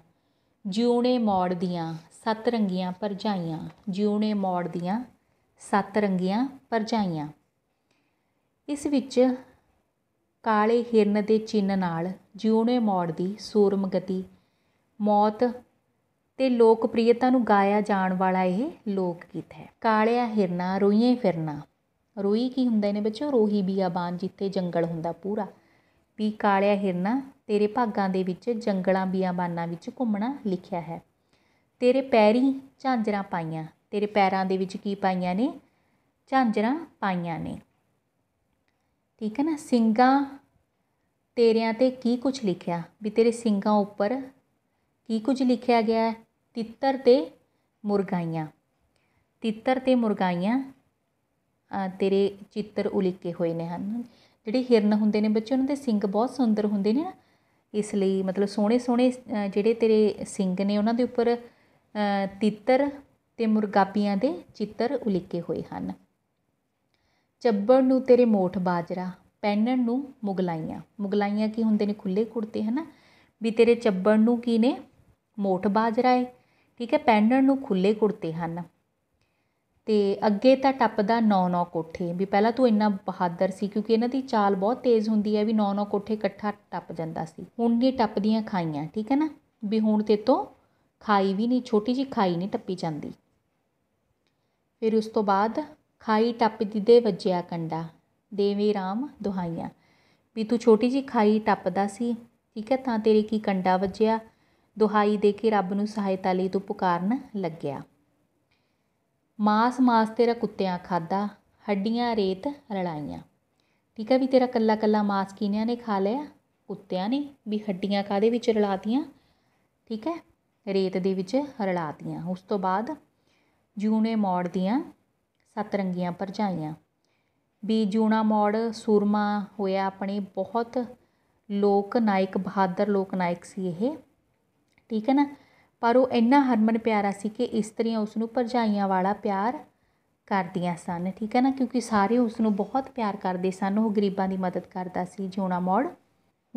ਜਿਉਣੇ ਮੋੜ ਦੀਆਂ ਸੱਤ ਰੰਗੀਆਂ ਪਰਜਾਈਆਂ ਜਿਉਣੇ ਮੋੜ ਦੀਆਂ ਸੱਤ ਰੰਗੀਆਂ ਪਰਜਾਈਆਂ ਇਸ ਵਿੱਚ ਕਾਲੇ ਹਿਰਨ ਦੇ ਚਿੰਨ ਨਾਲ ਜਿਉਣੇ ਮੋੜ ਦੀ ਸੂਰਮ ਗਤੀ ਮੌਤ ਤੇ ਲੋਕਪ੍ਰਿਯਤਾ ਨੂੰ ਗਾਇਆ ਜਾਣ ਵਾਲਾ ਇਹ ਲੋਕ ਗੀਤ ਹੈ ਕਾਲਿਆ ਹਿਰਨਾ ਰੋਈਏ ਫਿਰਨਾ ਰੋਈ ਕੀ ਹੁੰਦਾ ਇਹਨੇ ਬੱਚਿਓ ਰੋਹੀ ਬੀਆਬਾਨ ਜਿੱਥੇ ਜੰਗਲ ਹੁੰਦਾ ਪੂਰਾ ਵੀ ਕਾਲਿਆ ਹਿਰਨਾ ਤੇਰੇ ਭਾਗਾਂ ਦੇ ਵਿੱਚ ਜੰਗਲਾਂ ਬੀਆਬਾਨਾਂ ਵਿੱਚ ਘੁੰਮਣਾ ਲਿਖਿਆ ਹੈ ਤੇਰੇ ਪੈਰੀ ਝਾਂਜਰਾਂ ਪਾਈਆਂ ਤੇਰੇ ਪੈਰਾਂ ਦੇ ਵਿੱਚ ਕੀ ਪਾਈਆਂ ਨੇ ਝਾਂਜਰਾਂ ਪਾਈਆਂ ਨੇ ਠੀਕ ਹੈ ਨਾ ਸਿੰਘਾਂ ਤੇਰਿਆਂ ਤੇ ਕੀ ਕੁਝ ਲਿਖਿਆ ਵੀ ਤੇਰੇ ਸਿੰਘਾਂ ਉੱਪਰ ਕੀ ਕੁਝ ਲਿਖਿਆ ਗਿਆ ਤਿੱਤਰ ਤੇ ਮੁਰਗਾਈਆਂ ਤਿੱਤਰ ਤੇ ਮੁਰਗਾਈਆਂ ਤੇਰੇ ਚਿੱਤਰ ਉਲੀਕੇ ਹੋਏ ਨੇ ਹਨ ਜਿਹੜੇ ਹਿਰਨ ਹੁੰਦੇ ਨੇ ਬੱਚੇ ਉਹਨਾਂ ਦੇ ਸਿੰਗ ਬਹੁਤ ਸੁੰਦਰ ਹੁੰਦੇ ਨੇ ਨਾ ਇਸ ਲਈ ਮਤਲਬ ਸੋਹਣੇ ਸੋਹਣੇ ਜਿਹੜੇ ਤੇਰੇ ਸਿੰਗ ਨੇ ਉਹਨਾਂ ਦੇ ਉੱਪਰ ਤਿੱਤਰ ਤੇ ਮੁਰਗਾਪੀਆਂ ਦੇ ਚਿੱਤਰ ਉਲੀਕੇ ਹੋਏ ਹਨ ਚੱਬਣ ਨੂੰ ਤੇਰੇ ਮੋਠ ਬਾਜਰਾ ਪਹਿਨਣ ਨੂੰ ਮੁਗਲਾਈਆਂ ਮੁਗਲਾਈਆਂ ਕੀ ਹੁੰਦੇ ਨੇ ਖੁੱਲੇ ਕੁੜਤੇ ਹਨਾ ਵੀ ਤੇਰੇ ਚੱਬਣ ਨੂੰ ਕੀ ਨੇ ਮੋਠ ਬਾਜਰਾ ਹੈ ਠੀਕ ਹੈ ਪਹਿਨਣ ਨੂੰ ਖੁੱਲੇ ਕੁੜਤੇ ਹਨ ਤੇ ਅੱਗੇ ਤਾਂ ਟੱਪਦਾ ਨੌ ਨੌ ਕੋਠੇ ਵੀ ਪਹਿਲਾਂ ਤੂੰ ਇੰਨਾ ਬਹਾਦਰ ਸੀ ਕਿਉਂਕਿ ਇਹਨਾਂ ਦੀ ਚਾਲ ਬਹੁਤ ਤੇਜ਼ ਹੁੰਦੀ ਹੈ ਵੀ ਨੌ ਨੌ ਕੋਠੇ ਇਕੱਠਾ ਟੱਪ ਜਾਂਦਾ ਸੀ ਹੁਣ ਨਹੀਂ ਟੱਪਦੀਆਂ ਖਾਈਆਂ ਠੀਕ ਹੈ ਨਾ ਵੀ ਹੁਣ ਤੇ ਤੋਂ ਖਾਈ ਵੀ ਨਹੀਂ ਛੋਟੀ ਜੀ ਖਾਈ ਨਹੀਂ ਟੱਪੀ ਜਾਂਦੀ ਫਿਰ ਉਸ ਤੋਂ ਬਾਅਦ ਖਾਈ ਟੱਪਦੀ ਦੇ ਵੱਜਿਆ ਕੰਡਾ ਦੇਵੇ ਰਾਮ ਦੁਹਾਈਆਂ ਵੀ ਤੂੰ ਛੋਟੀ ਜੀ ਖਾਈ ਟੱਪਦਾ ਸੀ ਠੀਕ ਹੈ ਤਾਂ ਤੇਰੇ ਕੀ ਕੰਡਾ ਵੱਜਿਆ ਦੁਹਾਈ ਦੇ ਕੇ ਰੱਬ ਨੂੰ ਸਹਾਇਤਾ ਲਈ ਤੂੰ ਪੁਕਾਰਨ ਲੱਗਿਆ ਮਾਸ ਮਾਸ ਤੇਰਾ ਕੁੱਤਿਆਂ ਖਾਦਾ ਹੱਡੀਆਂ ਰੇਤ ਰਲਾਈਆਂ ਠੀਕ ਹੈ ਵੀ ਤੇਰਾ ਕੱਲਾ ਕੱਲਾ ਮਾਸ ਕਿਨਿਆਂ ਨੇ ਖਾ ਲਿਆ ਕੁੱਤਿਆਂ ਨੇ ਵੀ ਹੱਡੀਆਂ ਕਾਦੇ ਵਿੱਚ ਰਲਾਤੀਆਂ ਠੀਕ ਹੈ ਰੇਤ ਦੇ ਵਿੱਚ ਰਲਾਤੀਆਂ ਉਸ ਤੋਂ ਬਾਅਦ ਜੂਨੇ ਮੋੜ ਦੀਆਂ ਸੱਤ ਰੰਗੀਆਂ ਪਰਝਾਈਆਂ ਵੀ ਜੂਨਾ ਮੋੜ ਸੂਰਮਾ ਹੋਇਆ ਆਪਣੇ ਬਹੁਤ ਲੋਕ ਨਾਇਕ ਬਹਾਦਰ ਲੋਕ ਨਾਇਕ ਸੀ ਇਹ ਠੀਕ ਹੈ ਨਾ ਪਰ ਉਹ ਇੰਨਾ ਹਰਮਨ ਪਿਆਰਾ ਸੀ ਕਿ ਇਸਤਰੀਆਂ ਉਸ ਨੂੰ ਭਰਜਾਈਆਂ ਵਾਲਾ ਪਿਆਰ ਕਰਦੀਆਂ ਸਨ ਠੀਕ ਹੈ ਨਾ ਕਿਉਂਕਿ ਸਾਰੇ ਉਸ ਨੂੰ ਬਹੁਤ ਪਿਆਰ ਕਰਦੇ ਸਨ ਉਹ ਗਰੀਬਾਂ ਦੀ ਮਦਦ ਕਰਦਾ ਸੀ ਜਿਉਣਾ ਮੋੜ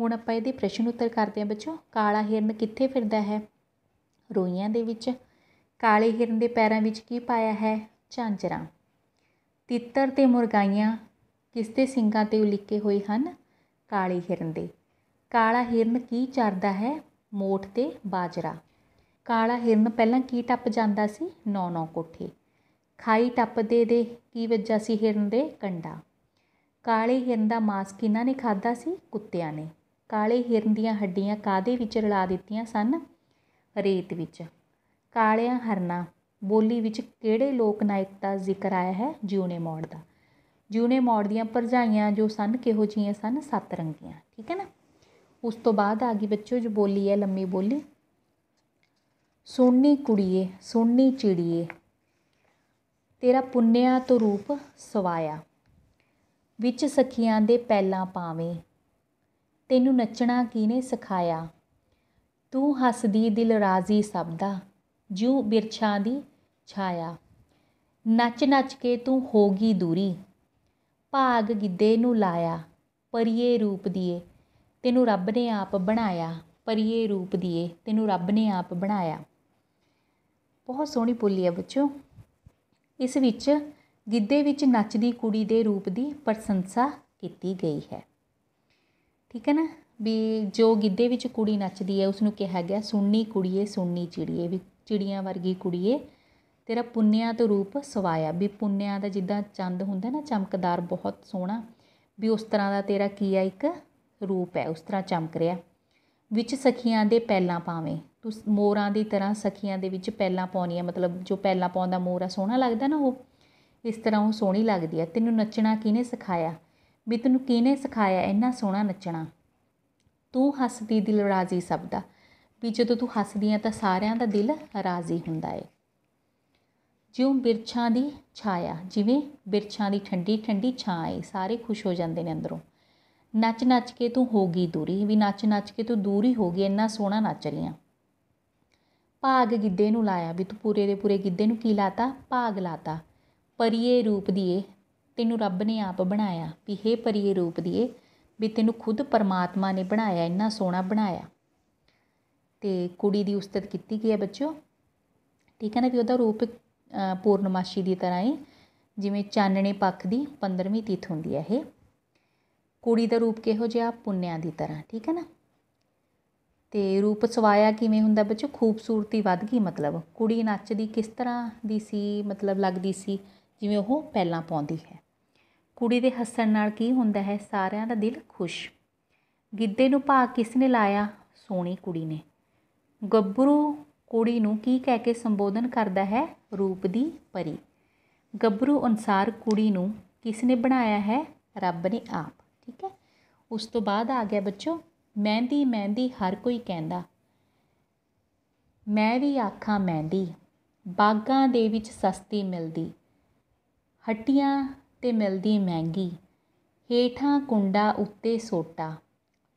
ਹੁਣ ਆਪਾਂ ਇਹਦੇ ਪ੍ਰਸ਼ਨ ਉੱਤਰ ਕਰਦੇ ਹਾਂ ਬੱਚੋ ਕਾਲਾ ਹਿਰਨ ਕਿੱਥੇ ਫਿਰਦਾ ਹੈ ਰੋਈਆਂ ਦੇ ਵਿੱਚ ਕਾਲੇ ਹਿਰਨ ਦੇ ਪੈਰਾਂ ਵਿੱਚ ਕੀ ਪਾਇਆ ਹੈ ਚਾਂਜਰਾ ਤਿੱਤਰ ਤੇ ਮੁਰਗਾਈਆਂ ਕਿਸ ਤੇ ਸਿੰਘਾਂ ਤੇ ਉਲਿੱਕੇ ਹੋਏ ਹਨ ਕਾਲੇ ਹਿਰਨ ਦੇ ਕਾਲਾ ਹਿਰਨ ਕੀ ਚਰਦਾ ਹੈ ਮੋਠ ਤੇ ਬਾਜਰਾ ਕਾਲਾ ਹਿਰਨ ਪਹਿਲਾਂ ਕੀ ਟੱਪ ਜਾਂਦਾ ਸੀ ਨੌ ਨੌ ਕੋਠੇ ਖਾਈ ਟੱਪ ਦੇ ਦੇ ਕੀ ਵਜਾ ਸੀ ਹਿਰਨ ਦੇ ਕੰਡਾ ਕਾਲੇ ਹਿਰਨ ਦਾ ਮਾਸ ਕਿਨਾਂ ਨੇ ਖਾਦਾ ਸੀ ਕੁੱਤਿਆਂ ਨੇ ਕਾਲੇ ਹਿਰਨ ਦੀਆਂ ਹੱਡੀਆਂ ਕਾਦੇ ਵਿੱਚ ਰਲਾ ਦਿੱਤੀਆਂ ਸਨ ਰੇਤ ਵਿੱਚ ਕਾਲਿਆਂ ਹਰਨਾ ਬੋਲੀ ਵਿੱਚ ਕਿਹੜੇ ਲੋਕ ਨਾਇਕ ਦਾ ਜ਼ਿਕਰ ਆਇਆ ਹੈ ਜਿਉਨੇ ਮੌੜ ਦਾ ਜਿਉਨੇ ਮੌੜ ਦੀਆਂ ਪਰਝਾਈਆਂ ਜੋ ਸਨ ਕਿਹੋ ਜੀਆਂ ਸਨ ਸੱਤ ਰੰਗੀਆਂ ਠੀਕ ਹੈ ਨਾ ਉਸ ਤੋਂ ਬਾਅਦ ਆ ਗਈ ਬੱਚਿਓ ਜੋ ਬੋਲੀ ਹੈ ਲੰਮੀ ਬੋਲੀ ਸੋਹਣੀ ਕੁੜੀਏ ਸੋਹਣੀ ਚਿੜੀਏ ਤੇਰਾ ਪੁੰਨਿਆ ਤੋਂ ਰੂਪ ਸਵਾਇਆ ਵਿੱਚ ਸਖੀਆਂ ਦੇ ਪਹਿਲਾਂ ਪਾਵੇਂ ਤੈਨੂੰ ਨੱਚਣਾ ਕਿਨੇ ਸਿਖਾਇਆ ਤੂੰ ਹੱਸਦੀ ਦਿਲ ਰਾਜ਼ੀ ਸਭ ਦਾ ਜਿਉ ਬਿਰਛਾਂ ਦੀ ਛਾਇਆ ਨੱਚ ਨੱਚ ਕੇ ਤੂੰ ਹੋਗੀ ਦੂਰੀ ਭਾਗ ਗਿੱਦੇ ਨੂੰ ਲਾਇਆ ਪਰਿਏ ਰੂਪ ਦੀਏ ਤੈਨੂੰ ਰੱਬ ਨੇ ਆਪ ਬਣਾਇਆ ਪਰਿਏ ਰੂਪ ਦੀਏ ਤੈਨੂੰ ਰੱਬ ਨੇ ਆਪ ਬਣਾਇਆ ਬਹੁਤ ਸੋਹਣੀ ਬੋਲੀ ਹੈ ਬੱਚੋ ਇਸ ਵਿੱਚ ਗਿੱਧੇ ਵਿੱਚ ਨੱਚਦੀ ਕੁੜੀ ਦੇ ਰੂਪ ਦੀ ਪ੍ਰਸ਼ੰਸਾ ਕੀਤੀ ਗਈ ਹੈ ਠੀਕ ਹੈ ਨਾ ਵੀ ਜੋ ਗਿੱਧੇ ਵਿੱਚ ਕੁੜੀ ਨੱਚਦੀ ਹੈ ਉਸ ਨੂੰ ਕਿਹਾ ਗਿਆ ਸੁੰਨੀ ਕੁੜੀਏ ਸੁੰਨੀ ਚਿੜੀਏ ਵੀ ਚਿੜੀਆਂ ਵਰਗੀ ਕੁੜੀਏ ਤੇਰਾ ਪੁੰਨਿਆ ਤੋਂ ਰੂਪ ਸਵਾਇਆ ਵੀ ਪੁੰਨਿਆ ਦਾ ਜਿੱਦਾਂ ਚੰਦ ਹੁੰਦਾ ਨਾ ਚਮਕਦਾਰ ਬਹੁਤ ਸੋਹਣਾ ਵੀ ਉਸ ਤਰ੍ਹਾਂ ਦਾ ਤੇਰਾ ਕੀ ਆ ਇੱਕ ਰੂਪ ਹੈ ਉਸ ਤਰ੍ਹਾਂ ਚਮਕ ਰਿਹਾ ਵਿੱਚ ਸਖੀਆਂ ਦੇ ਪਹਿਲਾਂ ਪਾਵੇਂ ਤੁਸ ਮੋਰਾਂ ਦੀ ਤਰ੍ਹਾਂ ਸਖੀਆਂ ਦੇ ਵਿੱਚ ਪਹਿਲਾਂ ਪਾਉਣੀ ਆ ਮਤਲਬ ਜੋ ਪਹਿਲਾਂ ਪਾਉਂਦਾ ਮੋਰ ਆ ਸੋਹਣਾ ਲੱਗਦਾ ਨਾ ਉਹ ਇਸ ਤਰ੍ਹਾਂ ਉਹ ਸੋਹਣੀ ਲੱਗਦੀ ਆ ਤੈਨੂੰ ਨੱਚਣਾ ਕਿਹਨੇ ਸਿਖਾਇਆ ਵੀ ਤੈਨੂੰ ਕਿਹਨੇ ਸਿਖਾਇਆ ਇੰਨਾ ਸੋਹਣਾ ਨੱਚਣਾ ਤੂੰ ਹੱਸਦੀ ਦਿਲ ਰਾਜ਼ੀ ਸਭ ਦਾ ਵੀ ਜਦੋਂ ਤੂੰ ਹੱਸਦੀ ਆ ਤਾਂ ਸਾਰਿਆਂ ਦਾ ਦਿਲ ਰਾਜ਼ੀ ਹੁੰਦਾ ਏ ਜਿਉਂ ਬਿਰਛਾਂ ਦੀ ਛਾਇਆ ਜਿਵੇਂ ਬਿਰਛਾਂ ਦੀ ਠੰਡੀ ਠੰਡੀ ਛਾਂ ਏ ਸਾਰੇ ਖੁਸ਼ ਹੋ ਜਾਂਦੇ ਨੇ ਅੰਦਰੋਂ ਨੱਚ ਨੱਚ ਕੇ ਤੂੰ ਹੋ ਗਈ ਦੂਰੀ ਵੀ ਨੱਚ ਨੱਚ ਕੇ ਤੂੰ ਦੂਰੀ ਹੋ ਗਈ ਇੰਨਾ ਸੋਹਣਾ ਨੱਚ ਰਹੀ ਆ ਭਾਗ ਗਿੱਦੇ ਨੂੰ ਲਾਇਆ ਵੀ ਤੂੰ ਪੂਰੇ ਦੇ ਪੂਰੇ ਗਿੱਦੇ ਨੂੰ ਕੀ ਲਾਤਾ ਭਾਗ ਲਾਤਾ ਪਰੀਏ ਰੂਪ ਦੀਏ ਤੈਨੂੰ ਰੱਬ ਨੇ ਆਪ ਬਣਾਇਆ ਵੀ ਹੇ ਪਰੀਏ ਰੂਪ ਦੀਏ ਵੀ ਤੈਨੂੰ ਖੁਦ ਪਰਮਾਤਮਾ ਨੇ ਬਣਾਇਆ ਇੰਨਾ ਸੋਹਣਾ ਬਣਾਇਆ ਤੇ ਕੁੜੀ ਦੀ ਉਸਤਤ ਕੀਤੀ ਗਈ ਹੈ ਬੱਚਿਓ ਠੀਕ ਹੈ ਨਾ ਵੀ ਉਹਦਾ ਰੂਪ ਪੂਰਨਮਾਸ਼ੀ ਦੀ ਤਰ੍ਹਾਂ ਹੈ ਜਿਵੇਂ ਚਾਨਣੇ ਪੱਖ ਦੀ 15ਵੀਂ ਤਿਥ ਹੁੰਦੀ ਹੈ ਇਹ ਕੁੜੀ ਦਾ ਰੂਪ ਕਿਹੋ ਜਿਹਾ ਪੁੰਨਿਆਂ ਦੀ ਤਰ੍ਹਾਂ ਠੀਕ ਹੈ ਨਾ ਤੇ ਰੂਪ ਸਵਾਇਆ ਕਿਵੇਂ ਹੁੰਦਾ ਬੱਚੋ ਖੂਬਸੂਰਤੀ ਵੱਧ ਗਈ ਮਤਲਬ ਕੁੜੀ ਨੱਚਦੀ ਕਿਸ ਤਰ੍ਹਾਂ ਦੀ ਸੀ ਮਤਲਬ ਲੱਗਦੀ ਸੀ ਜਿਵੇਂ ਉਹ ਪਹਿਲਾਂ ਪਾਉਂਦੀ ਹੈ ਕੁੜੀ ਦੇ ਹੱਸਣ ਨਾਲ ਕੀ ਹੁੰਦਾ ਹੈ ਸਾਰਿਆਂ ਦਾ ਦਿਲ ਖੁਸ਼ ਗਿੱਧੇ ਨੂੰ ਭਾ ਕਿਸ ਨੇ ਲਾਇਆ ਸੋਹਣੀ ਕੁੜੀ ਨੇ ਗੱਭਰੂ ਕੁੜੀ ਨੂੰ ਕੀ ਕਹਿ ਕੇ ਸੰਬੋਧਨ ਕਰਦਾ ਹੈ ਰੂਪ ਦੀ ਪਰੀ ਗੱਭਰੂ ਅਨਸਾਰ ਕੁੜੀ ਨੂੰ ਕਿਸ ਨੇ ਬਣਾਇਆ ਹੈ ਰੱਬ ਨੇ ਆਪ ਠੀਕ ਹੈ ਉਸ ਤੋਂ ਬਾਅਦ ਆ ਗਿਆ ਬੱਚੋ ਮਹਿੰਦੀ ਮਹਿੰਦੀ ਹਰ ਕੋਈ ਕਹਿੰਦਾ ਮੈਂ ਵੀ ਆਖਾਂ ਮਹਿੰਦੀ ਬਾਗਾਂ ਦੇ ਵਿੱਚ ਸਸਤੀ ਮਿਲਦੀ ਹੱਟੀਆਂ ਤੇ ਮਿਲਦੀ ਮਹਿੰਗੀ ਹੀਠਾਂ ਕੁੰਡਾ ਉੱਤੇ ਸੋਟਾ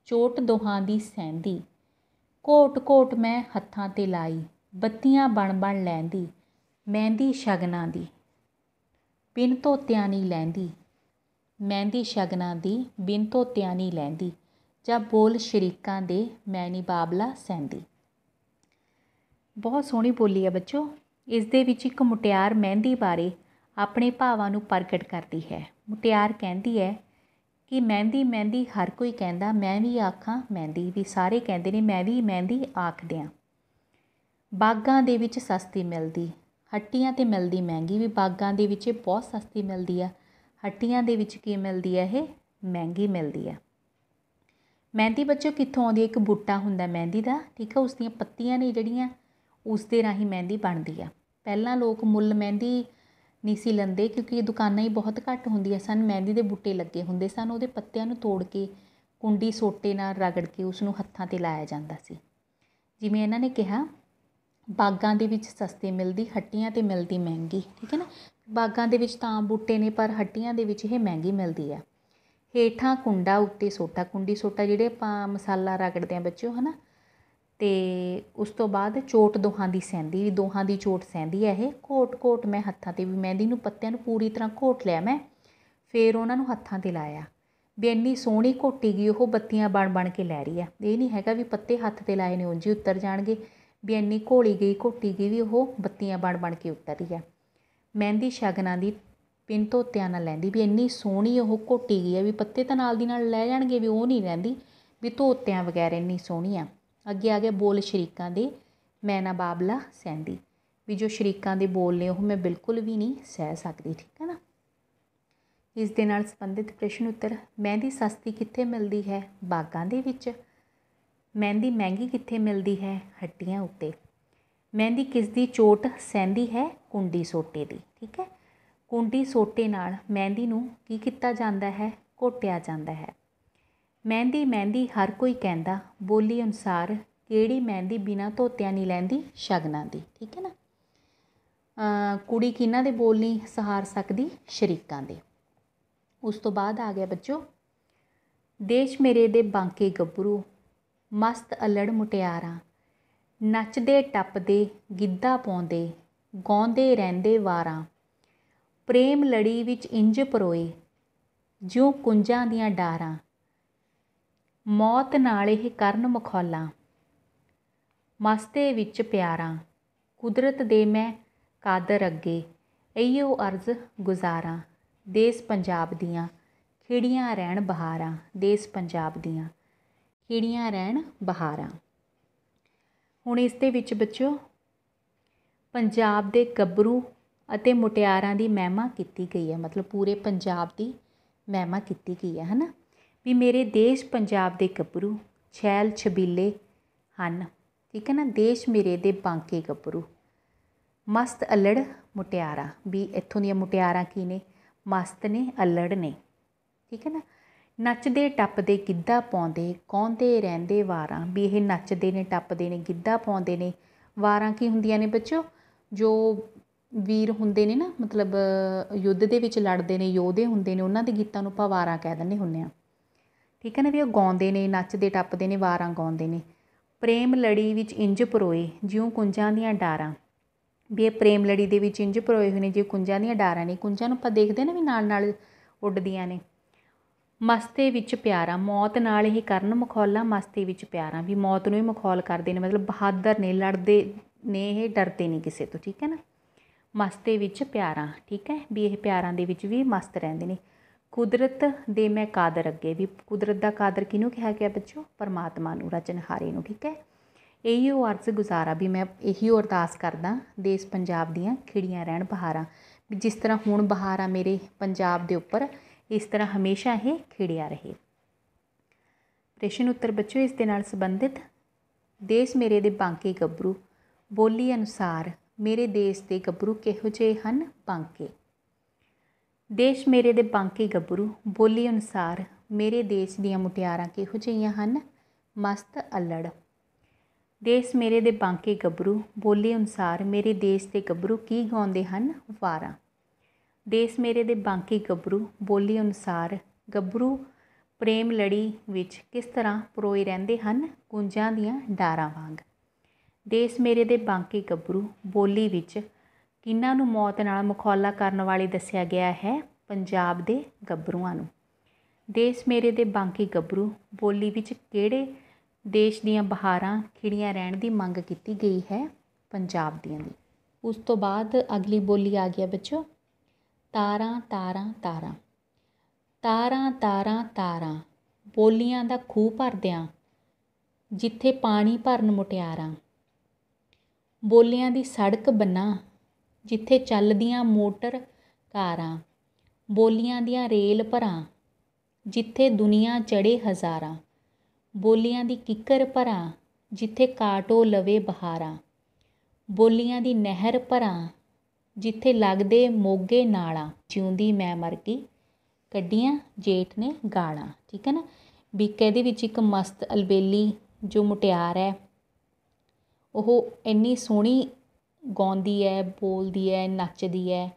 ਚੋਟ ਦੋਹਾਂ ਦੀ ਸਹਿੰਦੀ ਕੋਟ ਕੋਟ ਮੈਂ ਹੱਥਾਂ ਤੇ ਲਾਈ ਬੱਤੀਆਂ ਬਣ ਬਣ ਲੈਂਦੀ ਮਹਿੰਦੀ ਸ਼ਗਨਾਂ ਦੀ ਬਿਨ ਤੋਤਿਆਂ ਨਹੀਂ ਲੈਂਦੀ ਮਹਿੰਦੀ ਸ਼ਗਨਾਂ ਦੀ ਬਿਨ ਤੋਤਿਆਂ ਨਹੀਂ ਲੈਂਦੀ ਜਾਂ ਬੋਲ ਸ਼ਰੀਕਾਂ ਦੇ ਮੈਨੀ ਬਾਬਲਾ ਸੈਂਦੀ ਬਹੁਤ ਸੋਹਣੀ ਬੋਲੀ ਹੈ ਬੱਚੋ ਇਸ ਦੇ ਵਿੱਚ ਇੱਕ ਮੁਟਿਆਰ ਮਹਿੰਦੀ ਬਾਰੇ ਆਪਣੇ ਭਾਵਾਂ ਨੂੰ ਪ੍ਰਗਟ ਕਰਦੀ ਹੈ ਮੁਟਿਆਰ ਕਹਿੰਦੀ ਹੈ ਕਿ ਮਹਿੰਦੀ ਮਹਿੰਦੀ ਹਰ ਕੋਈ ਕਹਿੰਦਾ ਮੈਂ ਵੀ ਆਖਾਂ ਮਹਿੰਦੀ ਵੀ ਸਾਰੇ ਕਹਿੰਦੇ ਨੇ ਮੈਂ ਵੀ ਮਹਿੰਦੀ ਆਖਦਿਆਂ ਬਾਗਾਂ ਦੇ ਵਿੱਚ ਸਸਤੀ ਮਿਲਦੀ ਹੱਟੀਆਂ ਤੇ ਮਿਲਦੀ ਮਹਿੰਗੀ ਵੀ ਬਾਗਾਂ ਦੇ ਵਿੱਚ ਬਹੁਤ ਸਸਤੀ ਮਿਲਦੀ ਆ ਹੱਟੀਆਂ ਦੇ ਵਿੱਚ ਕੀ ਮਿਲਦੀ ਆ ਇਹ ਮਹਿੰਗੀ ਮਿਲਦੀ ਆ ਮਹਿੰਦੀ ਬੱਚੋ ਕਿੱਥੋਂ ਆਉਂਦੀ ਹੈ ਇੱਕ ਬੂਟਾ ਹੁੰਦਾ ਮਹਿੰਦੀ ਦਾ ਠੀਕ ਹੈ ਉਸ ਦੀਆਂ ਪੱਤੀਆਂ ਨੇ ਜਿਹੜੀਆਂ ਉਸ ਦੇ ਰਾਹੀਂ ਮਹਿੰਦੀ ਬਣਦੀ ਆ ਪਹਿਲਾਂ ਲੋਕ ਮੁੱਲ ਮਹਿੰਦੀ ਨਹੀਂ ਸੀ ਲੰਦੇ ਕਿਉਂਕਿ ਦੁਕਾਨਾਂ ਹੀ ਬਹੁਤ ਘੱਟ ਹੁੰਦੀਆਂ ਸਨ ਮਹਿੰਦੀ ਦੇ ਬੂਟੇ ਲੱਗੇ ਹੁੰਦੇ ਸਨ ਉਹਦੇ ਪੱਤਿਆਂ ਨੂੰ ਤੋੜ ਕੇ ਕੁੰਡੀ ਸੋਟੇ ਨਾਲ ਰਗੜ ਕੇ ਉਸ ਨੂੰ ਹੱਥਾਂ ਤੇ ਲਾਇਆ ਜਾਂਦਾ ਸੀ ਜਿਵੇਂ ਇਹਨਾਂ ਨੇ ਕਿਹਾ ਬਾਗਾਂ ਦੇ ਵਿੱਚ ਸਸਤੇ ਮਿਲਦੀ ਹੱਟੀਆਂ ਤੇ ਮਿਲਦੀ ਮਹਿੰਗੀ ਠੀਕ ਹੈ ਨਾ ਬਾਗਾਂ ਦੇ ਵਿੱਚ ਤਾਂ ਬੂਟੇ ਨੇ ਪਰ ਹੱਟੀਆਂ ਦੇ ਵਿੱਚ ਇਹ ਮਹਿੰਗੀ ਮਿਲਦੀ ਆ ਹੇਠਾਂ ਕੁੰਡਾ ਉੱਤੇ ਸੋਟਾ ਕੁੰਡੀ ਸੋਟਾ ਜਿਹੜੇ ਆਪਾਂ ਮਸਾਲਾ ਰਗੜਦੇ ਆ ਬੱਚਿਓ ਹਨਾ ਤੇ ਉਸ ਤੋਂ ਬਾਅਦ ਚੋਟ ਦੋਹਾਂ ਦੀ ਵੀ ਦੋਹਾਂ ਦੀ ਚੋਟ ਸੈਂਦੀ ਹੈ ਇਹ ਕੋਟ ਕੋਟ ਮੈਂ ਹੱਥਾਂ ਤੇ ਵੀ ਮਹਿੰਦੀ ਨੂੰ ਪੱਤਿਆਂ ਨੂੰ ਪੂਰੀ ਤਰ੍ਹਾਂ ਘੋਟ ਲਿਆ ਮੈਂ ਫੇਰ ਉਹਨਾਂ ਨੂੰ ਹੱਥਾਂ ਤੇ ਲਾਇਆ ਵੀ ਇੰਨੀ ਸੋਹਣੀ ਘੋਟੀ ਗਈ ਉਹ ਬੱਤੀਆਂ ਬਣ ਬਣ ਕੇ ਲੈ ਰਹੀ ਆ ਇਹ ਨਹੀਂ ਹੈਗਾ ਵੀ ਪੱਤੇ ਹੱਥ ਤੇ ਲਾਏ ਨੇ ਉਂਝ ਹੀ ਉੱਤਰ ਜਾਣਗੇ ਵੀ ਇੰਨੀ ਘੋਲੀ ਗਈ ਘੋਟੀ ਗਈ ਵੀ ਉਹ ਬੱਤੀਆਂ ਬਣ ਬਣ ਕੇ ਉੱਤਰ ਰਹੀ ਆ ਮਹਿੰਦੀ ਸ਼ਗਨਾਂ ਦੀ ਪਿੰਨ ਤੋਤਿਆਂ ਨਾਲ ਲੈਂਦੀ ਵੀ ਇੰਨੀ ਸੋਹਣੀ ਉਹ ਕੋਟੀ ਗਈ ਆ ਵੀ ਪੱਤੇ ਤਾਂ ਨਾਲ ਦੀ ਨਾਲ ਲੈ ਜਾਣਗੇ ਵੀ ਉਹ ਨਹੀਂ ਰਹਿੰਦੀ ਵੀ ਤੋਤਿਆਂ ਵਗੈਰ ਇੰਨੀ ਸੋਹਣੀ ਆ ਅੱਗੇ ਆ ਗਿਆ ਬੋਲ ਸ਼ਰੀਕਾਂ ਦੇ ਮੈਂ ਨਾ ਬਾਬਲਾ ਸੈਂਦੀ ਵੀ ਜੋ ਸ਼ਰੀਕਾਂ ਦੇ ਬੋਲ ਨੇ ਉਹ ਮੈਂ ਬਿਲਕੁਲ ਵੀ ਨਹੀਂ ਸਹਿ ਸਕਦੀ ਠੀਕ ਹੈ ਨਾ ਇਸ ਦੇ ਨਾਲ ਸੰਬੰਧਿਤ ਪ੍ਰਸ਼ਨ ਉੱਤਰ ਮਹਿੰਦੀ ਸਸਤੀ ਕਿੱਥੇ ਮਿਲਦੀ ਹੈ ਬਾਗਾਂ ਦੇ ਵਿੱਚ ਮਹਿੰਦੀ ਮਹਿੰਗੀ ਕਿੱਥੇ ਮਿਲਦੀ ਹੈ ਹੱਟੀਆਂ ਉੱਤੇ ਮਹਿੰਦੀ ਕਿਸ ਦੀ ਚੋਟ ਸੈਂਦੀ ਹੈ ਕੁੰਡੀ ਸੋਟੇ ਦੀ ਠੀਕ ਹੈ ਕੁੰਡੀ ਸੋਟੇ ਨਾਲ ਮਹਿੰਦੀ ਨੂੰ ਕੀ ਕੀਤਾ ਜਾਂਦਾ ਹੈ ਘੋਟਿਆ ਜਾਂਦਾ ਹੈ ਮਹਿੰਦੀ ਮਹਿੰਦੀ ਹਰ ਕੋਈ ਕਹਿੰਦਾ ਬੋਲੀ ਅਨੁਸਾਰ ਕਿਹੜੀ ਮਹਿੰਦੀ ਬਿਨਾ ਧੋਤਿਆਂ ਨਹੀਂ ਲੈਂਦੀ ਸ਼ਗਨਾਂ ਦੀ ਠੀਕ ਹੈ ਨਾ ਕੁੜੀ ਕਿਨਾਂ ਦੇ ਬੋਲ ਨਹੀਂ ਸਹਾਰ ਸਕਦੀ ਸ਼ਰੀਕਾਂ ਦੇ ਉਸ ਤੋਂ ਬਾਅਦ ਆ ਗਿਆ ਬੱਚੋ ਦੇਸ਼ ਮੇਰੇ ਦੇ ਬਾਂਕੇ ਗੱਭਰੂ ਮਸਤ ਅਲੜ ਮੁਟਿਆਰਾਂ ਨੱਚਦੇ ਟੱਪਦੇ ਗਿੱਧਾ ਪਾਉਂਦੇ ਗਾਉਂਦੇ ਰਹਿੰਦੇ ਵਾਰਾਂ ਪ੍ਰੇਮ ਲੜੀ ਵਿੱਚ ਇੰਜ ਪਰੋਏ ਜਿਉ ਕੁੰਜਾਂ ਦੀਆਂ ਡਾਰਾਂ ਮੌਤ ਨਾਲ ਇਹ ਕਰਨ ਮਖੌਲਾਂ ਮਸਤੇ ਵਿੱਚ ਪਿਆਰਾਂ ਕੁਦਰਤ ਦੇ ਮੈਂ ਕਾਦਰ ਅੱਗੇ ਐਯੋ ਅਰਜ਼ ਗੁਜ਼ਾਰਾਂ ਦੇਸ ਪੰਜਾਬ ਦੀਆਂ ਖੇੜੀਆਂ ਰਹਿਣ ਬਹਾਰਾਂ ਦੇਸ ਪੰਜਾਬ ਦੀਆਂ ਖੇੜੀਆਂ ਰਹਿਣ ਬਹਾਰਾਂ ਹੁਣ ਇਸ ਦੇ ਵਿੱਚ ਬੱਚੋ ਪੰਜਾਬ ਦੇ ਗੱਭਰੂ ਅਤੇ ਮੁਟਿਆਰਾਂ ਦੀ ਮਹਿਮਾ ਕੀਤੀ ਗਈ ਹੈ ਮਤਲਬ ਪੂਰੇ ਪੰਜਾਬ ਦੀ ਮਹਿਮਾ ਕੀਤੀ ਗਈ ਹੈ ਹਨਾ ਵੀ ਮੇਰੇ ਦੇਸ਼ ਪੰਜਾਬ ਦੇ ਗੱਭਰੂ ਛੈਲ ਛਬੀਲੇ ਹਨ ਠੀਕ ਹੈ ਨਾ ਦੇਸ਼ ਮੇਰੇ ਦੇ ਬਾਂਕੇ ਗੱਭਰੂ ਮਸਤ ਅਲੜ ਮੁਟਿਆਰਾਂ ਵੀ ਇੱਥੋਂ ਦੀਆਂ ਮੁਟਿਆਰਾਂ ਕੀ ਨੇ ਮਸਤ ਨੇ ਅਲੜ ਨੇ ਠੀਕ ਹੈ ਨਾ ਨੱਚਦੇ ਟੱਪਦੇ ਗਿੱਧਾ ਪਾਉਂਦੇ ਕੌਂਦੇ ਰਹਿੰਦੇ ਵਾਰਾਂ ਵੀ ਇਹ ਨੱਚਦੇ ਨੇ ਟੱਪਦੇ ਨੇ ਗਿੱਧਾ ਪਾਉਂਦੇ ਨੇ ਵਾਰਾਂ ਕੀ ਹੁੰਦੀਆਂ ਨੇ ਬੱਚੋ ਜੋ ਵੀਰ ਹੁੰਦੇ ਨੇ ਨਾ ਮਤਲਬ ਯੁੱਧ ਦੇ ਵਿੱਚ ਲੜਦੇ ਨੇ ਯੋਧੇ ਹੁੰਦੇ ਨੇ ਉਹਨਾਂ ਦੇ ਗੀਤਾਂ ਨੂੰ ਆਪਾਂ ਵਾਰਾਂ ਕਹਿ ਦਿੰਦੇ ਹੁੰਨੇ ਆ ਠੀਕ ਹੈ ਨਾ ਵੀ ਉਹ ਗਾਉਂਦੇ ਨੇ ਨੱਚਦੇ ਟੱਪਦੇ ਨੇ ਵਾਰਾਂ ਗਾਉਂਦੇ ਨੇ ਪ੍ਰੇਮ ਲੜੀ ਵਿੱਚ ਇੰਜ ਪਰੋਏ ਜਿਉਂ ਕੁੰਜਾਂ ਦੀਆਂ ਡਾਰਾਂ ਵੀ ਇਹ ਪ੍ਰੇਮ ਲੜੀ ਦੇ ਵਿੱਚ ਇੰਜ ਪਰੋਏ ਹੋਏ ਨੇ ਜਿਉ ਕੁੰਜਾਂ ਦੀਆਂ ਡਾਰਾਂ ਨੇ ਕੁੰਜਾਂ ਨੂੰ ਆਪਾਂ ਦੇਖਦੇ ਨਾ ਵੀ ਨਾਲ ਨਾਲ ਉੱਡਦੀਆਂ ਨੇ ਮਸਤੇ ਵਿੱਚ ਪਿਆਰਾ ਮੌਤ ਨਾਲ ਇਹ ਕਰਨ ਮਖੌਲਾ ਮਸਤੇ ਵਿੱਚ ਪਿਆਰਾ ਵੀ ਮੌਤ ਨੂੰ ਹੀ ਮਖੌਲ ਕਰਦੇ ਨੇ ਮਤਲਬ ਬਹਾਦਰ ਨੇ ਲੜਦੇ ਨੇ ਇਹ ਡਰਦੇ ਨਹੀਂ ਕਿਸੇ ਤੋਂ ਠੀਕ ਹੈ ਨਾ ਮਸਤੇ ਵਿੱਚ ਪਿਆਰਾਂ ਠੀਕ ਹੈ ਵੀ ਇਹ ਪਿਆਰਾਂ ਦੇ ਵਿੱਚ ਵੀ ਮਸਤ ਰਹਿੰਦੇ ਨੇ ਕੁਦਰਤ ਦੇ ਮੈਂ ਕਾਦਰ ਅੱਗੇ ਵੀ ਕੁਦਰਤ ਦਾ ਕਾਦਰ ਕਿਹਨੂੰ ਕਿਹਾ ਗਿਆ ਬੱਚੋ ਪਰਮਾਤਮਾ ਨੂੰ ਰਚਨਹਾਰੇ ਨੂੰ ਠੀਕ ਹੈ ਇਹੀ ਉਹ ਅਰਜ਼ ਗੁਜ਼ਾਰਾ ਵੀ ਮੈਂ ਇਹੀ ਉਹ ਅਰਦਾਸ ਕਰਦਾ ਦੇਸ਼ ਪੰਜਾਬ ਦੀਆਂ ਖਿੜੀਆਂ ਰਹਿਣ ਬਹਾਰਾਂ ਵੀ ਜਿਸ ਤਰ੍ਹਾਂ ਹੁਣ ਬਹਾਰਾਂ ਮੇਰੇ ਪੰਜਾਬ ਦੇ ਉੱਪਰ ਇਸ ਤਰ੍ਹਾਂ ਹਮੇਸ਼ਾ ਇਹ ਖਿੜਿਆ ਰਹੇ ਪ੍ਰਸ਼ਨ ਉੱਤਰ ਬੱਚੋ ਇਸ ਦੇ ਨਾਲ ਸੰਬੰਧਿਤ ਦੇਸ਼ ਮੇਰੇ ਦੇ ਬਾਂਕੇ ਗੱਭਰੂ ਬੋਲੀ ਅਨੁਸਾਰ ਮੇਰੇ ਦੇਸ਼ ਦੇ ਗੱਭਰੂ ਕਿਹੋ ਜਿਹੇ ਹਨ ਬਾਂਕੇ ਦੇਸ਼ ਮੇਰੇ ਦੇ ਬਾਂਕੇ ਗੱਭਰੂ ਬੋਲੀ ਅਨੁਸਾਰ ਮੇਰੇ ਦੇਸ਼ ਦੀਆਂ ਮੁਟਿਆਰਾਂ ਕਿਹੋ ਜਿਹੀਆਂ ਹਨ ਮਸਤ ਅਲੜ ਦੇਸ਼ ਮੇਰੇ ਦੇ ਬਾਂਕੇ ਗੱਭਰੂ ਬੋਲੀ ਅਨੁਸਾਰ ਮੇਰੇ ਦੇਸ਼ ਦੇ ਗੱਭਰੂ ਕੀ ਗਾਉਂਦੇ ਹਨ ਵਾਰਾਂ ਦੇਸ਼ ਮੇਰੇ ਦੇ ਬਾਂਕੇ ਗੱਭਰੂ ਬੋਲੀ ਅਨੁਸਾਰ ਗੱਭਰੂ ਪ੍ਰੇਮ ਲੜੀ ਵਿੱਚ ਕਿਸ ਤਰ੍ਹਾਂ ਪਰੋਏ ਰਹਿੰਦੇ ਹਨ ਗੁੰਜਾਂ ਦੀਆਂ ਡਾਰਾਂ ਵਾਂਗ ਦੇਸ ਮੇਰੇ ਦੇ ਬਾਂਕੀ ਗੱਭਰੂ ਬੋਲੀ ਵਿੱਚ ਕਿੰਨਾਂ ਨੂੰ ਮੌਤ ਨਾਲ ਮਖੌਲਾ ਕਰਨ ਵਾਲੀ ਦੱਸਿਆ ਗਿਆ ਹੈ ਪੰਜਾਬ ਦੇ ਗੱਭਰੂਆਂ ਨੂੰ ਦੇਸ ਮੇਰੇ ਦੇ ਬਾਂਕੀ ਗੱਭਰੂ ਬੋਲੀ ਵਿੱਚ ਕਿਹੜੇ ਦੇਸ਼ ਦੀਆਂ ਬਹਾਰਾਂ ਖਿੜੀਆਂ ਰਹਿਣ ਦੀ ਮੰਗ ਕੀਤੀ ਗਈ ਹੈ ਪੰਜਾਬ ਦੀਆਂ ਦੀ ਉਸ ਤੋਂ ਬਾਅਦ ਅਗਲੀ ਬੋਲੀ ਆ ਗਿਆ ਬੱਚੋ ਤਾਰਾਂ ਤਾਰਾਂ ਤਾਰਾਂ ਤਾਰਾਂ ਤਾਰਾਂ ਤਾਰਾਂ ਬੋਲੀਆਂ ਦਾ ਖੂਹ ਭਰਦਿਆਂ ਜਿੱਥੇ ਪਾਣੀ ਭਰਨ ਮੁਟਿਆਰਾਂ ਬੋਲੀਆਂ ਦੀ ਸੜਕ ਬਣਾ ਜਿੱਥੇ ਚੱਲਦੀਆਂ ਮੋਟਰ ਕਾਰਾਂ ਬੋਲੀਆਂ ਦੀਆਂ ਰੇਲ ਭਰਾ ਜਿੱਥੇ ਦੁਨੀਆ ਚੜੇ ਹਜ਼ਾਰਾਂ ਬੋਲੀਆਂ ਦੀ ਕਿੱਕਰ ਭਰਾ ਜਿੱਥੇ ਕਾਟੋ ਲਵੇ ਬਹਾਰਾਂ ਬੋਲੀਆਂ ਦੀ ਨਹਿਰ ਭਰਾ ਜਿੱਥੇ ਲੱਗਦੇ ਮੋਗੇ ਨਾਲਾਂ ਜਿਉਂਦੀ ਮੈਂ ਮਰ ਗਈ ਕੱਢੀਆਂ ਜੇਠ ਨੇ ਗਾਣਾ ਠੀਕ ਹੈ ਨਾ ਵੀ ਦੇ ਵਿੱਚ ਇੱਕ ਮਸਤ ਅਲਬੇਲੀ ਜੋ ਮੁਟਿਆਰ ਹੈ ਉਹ ਇੰਨੀ ਸੋਹਣੀ ਗਾਉਂਦੀ ਹੈ ਬੋਲਦੀ ਹੈ ਨੱਚਦੀ ਹੈ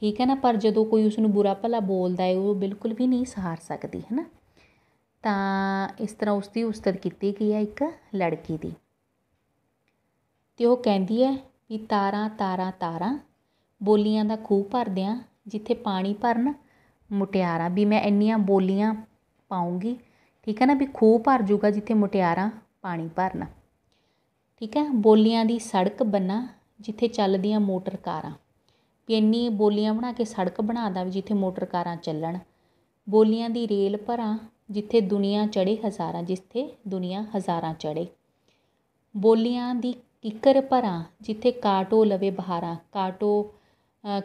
ਠੀਕ ਹੈ ਨਾ ਪਰ ਜਦੋਂ ਕੋਈ ਉਸ ਨੂੰ ਬੁਰਾ ਭਲਾ ਬੋਲਦਾ ਹੈ ਉਹ ਬਿਲਕੁਲ ਵੀ ਨਹੀਂ ਸਹਾਰ ਸਕਦੀ ਹੈ ਨਾ ਤਾਂ ਇਸ ਤਰ੍ਹਾਂ ਉਸਦੀ ਉਸਤਤ ਕੀਤੀ ਗਈ ਹੈ ਇੱਕ ਲੜਕੀ ਦੀ ਤੇ ਉਹ ਕਹਿੰਦੀ ਹੈ ਵੀ ਤਾਰਾਂ ਤਾਰਾਂ ਤਾਰਾਂ ਬੋਲੀਆਂ ਦਾ ਖੂਹ ਭਰਦਿਆਂ ਜਿੱਥੇ ਪਾਣੀ ਭਰਨ ਮੁਟਿਆਰਾ ਵੀ ਮੈਂ ਇੰਨੀਆਂ ਬੋਲੀਆਂ ਪਾਉਂਗੀ ਠੀਕ ਹੈ ਨਾ ਵੀ ਖੂਹ ਭਰ ਜੂਗਾ ਜਿੱਥੇ ਮੁਟਿਆਰਾ ਪਾਣੀ ਭਰਨਾ ਠੀਕ ਹੈ ਬੋਲੀਆਂ ਦੀ ਸੜਕ ਬੰਨਾ ਜਿੱਥੇ ਚੱਲਦੀਆਂ ਮੋਟਰ ਕਾਰਾਂ ਵੀ ਇੰਨੀ ਬੋਲੀਆਂ ਬਣਾ ਕੇ ਸੜਕ ਬਣਾ ਦਾਂ ਵੀ ਜਿੱਥੇ ਮੋਟਰ ਕਾਰਾਂ ਚੱਲਣ ਬੋਲੀਆਂ ਦੀ ਰੇਲ ਭਰਾਂ ਜਿੱਥੇ ਦੁਨੀਆ ਚੜੇ ਹਜ਼ਾਰਾਂ ਜਿੱਥੇ ਦੁਨੀਆ ਹਜ਼ਾਰਾਂ ਚੜੇ ਬੋਲੀਆਂ ਦੀ ਕਿੱਕਰ ਭਰਾਂ ਜਿੱਥੇ ਕਾਟੋ ਲਵੇ ਬਹਾਰਾਂ ਕਾਟੋ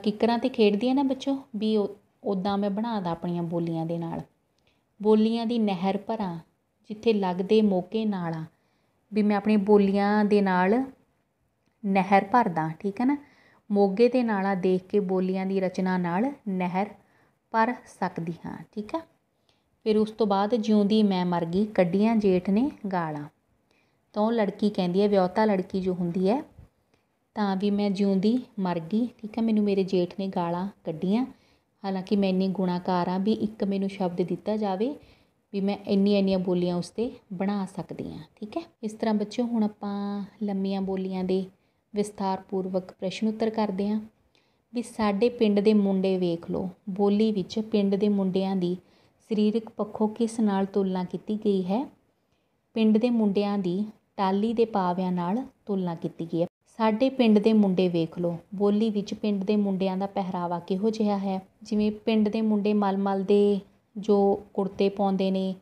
ਕਿੱਕਰਾਂ ਤੇ ਖੇਡਦੀ ਹੈ ਨਾ ਬੱਚੋ ਵੀ ਉਦਾਂ ਮੈਂ ਬਣਾਦਾ ਆਪਣੀਆਂ ਬੋਲੀਆਂ ਦੇ ਨਾਲ ਬੋਲੀਆਂ ਦੀ ਨਹਿਰ ਭਰਾਂ ਜਿੱਥੇ ਲੱਗਦੇ ਮੋਕੇ ਨਾਲਾਂ ਵੀ ਮੈਂ ਆਪਣੀ ਬੋਲੀਆਂ ਦੇ ਨਾਲ ਨਹਿਰ ਭਰਦਾ ਠੀਕ ਹੈ ਨਾ ਮੋਗੇ ਤੇ ਨਾਲਾ ਦੇਖ ਕੇ ਬੋਲੀਆਂ ਦੀ ਰਚਨਾ ਨਾਲ ਨਹਿਰ ਭਰ ਸਕਦੀ ਹਾਂ ਠੀਕ ਹੈ ਫਿਰ ਉਸ ਤੋਂ ਬਾਅਦ ਜਿਉਂਦੀ ਮੈਂ ਮਰ ਗਈ ਕੱਡੀਆਂ ਜੇਠ ਨੇ ਗਾਲਾਂ ਤਾਂ ਉਹ ਲੜਕੀ ਕਹਿੰਦੀ ਹੈ ਵਿਆਹਤਾ ਲੜਕੀ ਜੋ ਹੁੰਦੀ ਹੈ ਤਾਂ ਵੀ ਮੈਂ ਜਿਉਂਦੀ ਮਰ ਗਈ ਠੀਕ ਹੈ ਮੈਨੂੰ ਮੇਰੇ ਜੇਠ ਨੇ ਗਾਲਾਂ ਕੱਢੀਆਂ ਹਾਲਾਂਕਿ ਮੈਂ ਇੰਨੀ ਗੁਣਾਕਾਰ ਆ ਵੀ ਇੱਕ ਮੈਨੂੰ ਸ਼ਬਦ ਦਿੱਤਾ ਜਾਵੇ ਵੀ ਮੈਂ ਇੰਨੀਆਂ ਇੰਨੀਆਂ ਬੋਲੀਆਂ ਉਸ 'ਤੇ ਬਣਾ ਸਕਦੀ ਹਾਂ ਠੀਕ ਹੈ ਇਸ ਤਰ੍ਹਾਂ ਬੱਚਿਓ ਹੁਣ ਆਪਾਂ ਲੰਮੀਆਂ ਬੋਲੀਆਂ ਦੇ ਵਿਸਥਾਰਪੂਰਵਕ ਪ੍ਰਸ਼ਨ ਉੱਤਰ ਕਰਦੇ ਹਾਂ ਵੀ ਸਾਡੇ ਪਿੰਡ ਦੇ ਮੁੰਡੇ ਵੇਖ ਲਓ ਬੋਲੀ ਵਿੱਚ ਪਿੰਡ ਦੇ ਮੁੰਡਿਆਂ ਦੀ ਸਰੀਰਕ ਪੱਖੋਂ ਕਿਸ ਨਾਲ ਤੁਲਨਾ ਕੀਤੀ ਗਈ ਹੈ ਪਿੰਡ ਦੇ ਮੁੰਡਿਆਂ ਦੀ ਟਾਲੀ ਦੇ ਪਾਵਿਆਂ ਨਾਲ ਤੁਲਨਾ ਕੀਤੀ ਗਈ ਹੈ ਸਾਡੇ ਪਿੰਡ ਦੇ ਮੁੰਡੇ ਵੇਖ ਲਓ ਬੋਲੀ ਵਿੱਚ ਪਿੰਡ ਦੇ ਮੁੰਡਿਆਂ ਦਾ ਪਹਿਰਾਵਾ ਕਿਹੋ ਜਿਹਾ ਹੈ ਜਿਵੇਂ ਪਿੰਡ ਦੇ ਮੁੰਡੇ ਮਲਮਲ ਦੇ ਜੋ ਕੁੜਤੇ ਪਾਉਂਦੇ ਨੇ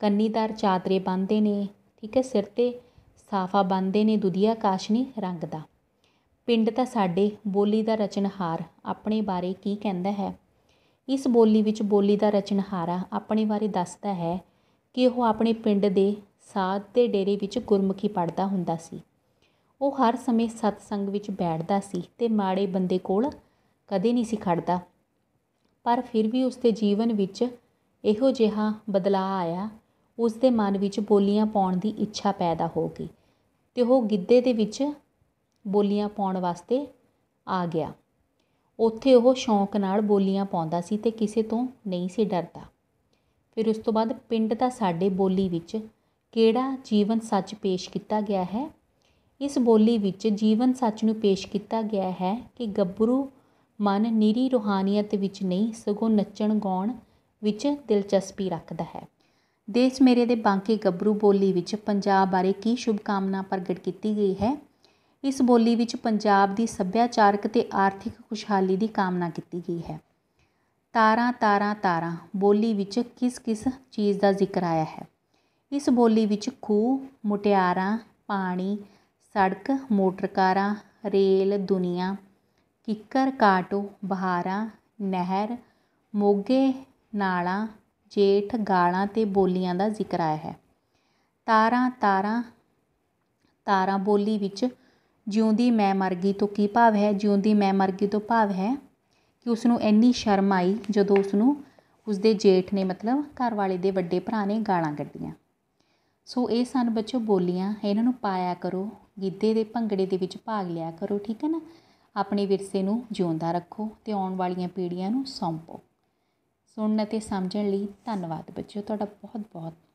ਕੰਨੀਦਾਰ ਚਾਦਰੇ ਬੰਨਦੇ ਨੇ ਠੀਕ ਹੈ ਸਿਰ 'ਤੇ ਸਾਫਾ ਬੰਨਦੇ ਨੇ ਦੁਧੀਆ ਕਾਸ਼ਨੀ ਰੰਗ ਦਾ ਪਿੰਡ ਤਾਂ ਸਾਡੇ ਬੋਲੀ ਦਾ ਰਚਨਹਾਰ ਆਪਣੇ ਬਾਰੇ ਕੀ ਕਹਿੰਦਾ ਹੈ ਇਸ ਬੋਲੀ ਵਿੱਚ ਬੋਲੀ ਦਾ ਰਚਨਹਾਰਾ ਆਪਣੇ ਬਾਰੇ ਦੱਸਦਾ ਹੈ ਕਿ ਉਹ ਆਪਣੇ ਪਿੰਡ ਦੇ ਸਾਧ ਦੇ ਡੇਰੇ ਵਿੱਚ ਗੁਰਮੁਖੀ ਪੜਦਾ ਹੁੰਦਾ ਸੀ ਉਹ ਹਰ ਸਮੇਂ ਸਤਸੰਗ ਵਿੱਚ ਬੈਠਦਾ ਸੀ ਤੇ ਮਾੜੇ ਬੰਦੇ ਕੋਲ ਕਦੇ ਨਹੀਂ ਸੀ ਖੜਦਾ ਪਰ ਫਿਰ ਵੀ ਉਸ ਜੀਵਨ ਵਿੱਚ ਇਹੋ ਜਿਹਾ ਬਦਲਾਅ ਆਇਆ ਉਸ ਦੇ ਮਨ ਵਿੱਚ ਬੋਲੀਆਂ ਪਾਉਣ ਦੀ ਇੱਛਾ ਪੈਦਾ ਹੋ ਗਈ ਤੇ ਉਹ ਗਿੱਧੇ ਦੇ ਵਿੱਚ ਬੋਲੀਆਂ ਪਾਉਣ ਵਾਸਤੇ ਆ ਗਿਆ ਉੱਥੇ ਉਹ ਸ਼ੌਂਕ ਨਾਲ ਬੋਲੀਆਂ ਪਾਉਂਦਾ ਸੀ ਤੇ ਕਿਸੇ ਤੋਂ ਨਹੀਂ ਸੀ ਡਰਦਾ ਫਿਰ ਉਸ ਤੋਂ ਬਾਅਦ ਪਿੰਡ ਦਾ ਸਾਡੇ ਬੋਲੀ ਵਿੱਚ ਕਿਹੜਾ ਜੀਵਨ ਸੱਚ ਪੇਸ਼ ਕੀਤਾ ਗਿਆ ਹੈ ਇਸ ਬੋਲੀ ਵਿੱਚ ਜੀਵਨ ਸੱਚ ਨੂੰ ਪੇਸ਼ ਕੀਤਾ ਗਿਆ ਹੈ ਕਿ ਗੱਭਰੂ ਮਨ ਨਿਰੀ ਰੋਹਾਨੀਅਤ ਵਿੱਚ ਨਹੀਂ ਸਗੋਂ ਨੱਚਣ ਗਾਉਣ ਵਿੱਚ ਦਿਲਚਸਪੀ ਰੱਖਦਾ ਹੈ ਦੇਸ਼ ਮੇਰੇ ਦੇ ਬਾਂਕੇ ਗੱਭਰੂ ਬੋਲੀ ਵਿੱਚ ਪੰਜਾਬ ਬਾਰੇ ਕੀ ਸ਼ੁਭਕਾਮਨਾ ਪ੍ਰਗਟ ਕੀਤੀ ਗਈ ਹੈ ਇਸ ਬੋਲੀ ਵਿੱਚ ਪੰਜਾਬ ਦੀ ਸੱਭਿਆਚਾਰਕ ਤੇ ਆਰਥਿਕ ਖੁਸ਼ਹਾਲੀ ਦੀ ਕਾਮਨਾ ਕੀਤੀ ਗਈ ਹੈ ਤਾਰਾਂ ਤਾਰਾਂ ਤਾਰਾਂ ਬੋਲੀ ਵਿੱਚ ਕਿਸ ਕਿਸ ਚੀਜ਼ ਦਾ ਜ਼ਿਕਰ ਆਇਆ ਹੈ ਇਸ ਬੋਲੀ ਵਿੱਚ ਖੂ ਮੁਟਿਆਰਾਂ ਪਾਣੀ ਸੜਕ ਮੋਟਰਕਾਰਾਂ ਰੇਲ ਦੁਨੀਆ ਕਿੱਕਰ ਕਾਟੋ ਬਹਾਰਾਂ ਨਹਿਰ ਮੋਗੇ ਨਾਲਾਂ ਜੇਠ ਗਾਲਾਂ ਤੇ ਬੋਲੀਆਂ ਦਾ ਜ਼ਿਕਰ ਆਇਆ ਹੈ ਤਾਰਾਂ ਤਾਰਾਂ ਤਾਰਾਂ ਬੋਲੀ ਵਿੱਚ ਜਿਉਂਦੀ ਮੈਂ ਮਰ ਗਈ ਤੋਂ ਕੀ ਭਾਵ ਹੈ ਜਿਉਂਦੀ ਮੈਂ ਮਰ ਗਈ ਤੋਂ ਭਾਵ ਹੈ ਕਿ ਉਸ ਨੂੰ ਇੰਨੀ ਸ਼ਰਮ ਆਈ ਜਦੋਂ ਉਸ ਉਸ ਉਸਦੇ ਜੇਠ ਨੇ ਮਤਲਬ ਘਰ ਵਾਲੇ ਦੇ ਵੱਡੇ ਭਰਾ ਨੇ ਗਾਲਾਂ ਕੱਢੀਆਂ ਸੋ ਇਹ ਸਨ ਬੱਚੋ ਬੋਲੀਆਂ ਇਹਨਾਂ ਨੂੰ ਪਾਇਆ ਕਰੋ ਗਿੱਧੇ ਦੇ ਭੰਗੜੇ ਦੇ ਵਿੱਚ ਭਾਗ ਲਿਆ ਕਰੋ ਠੀਕ ਹੈ ਨਾ ਆਪਣੇ ਵਿਰਸੇ ਨੂੰ ਜਿਉਂਦਾ ਰੱਖੋ ਤੇ ਆਉਣ ਵਾਲੀਆਂ ਪੀੜ੍ਹੀਆਂ ਨੂੰ ਸੌਂਪੋ ਸੁਣਨ ਅਤੇ ਸਮਝਣ ਲਈ ਧੰਨਵਾਦ ਬੱਚਿਓ ਤੁਹਾਡਾ ਬਹੁਤ ਬਹੁਤ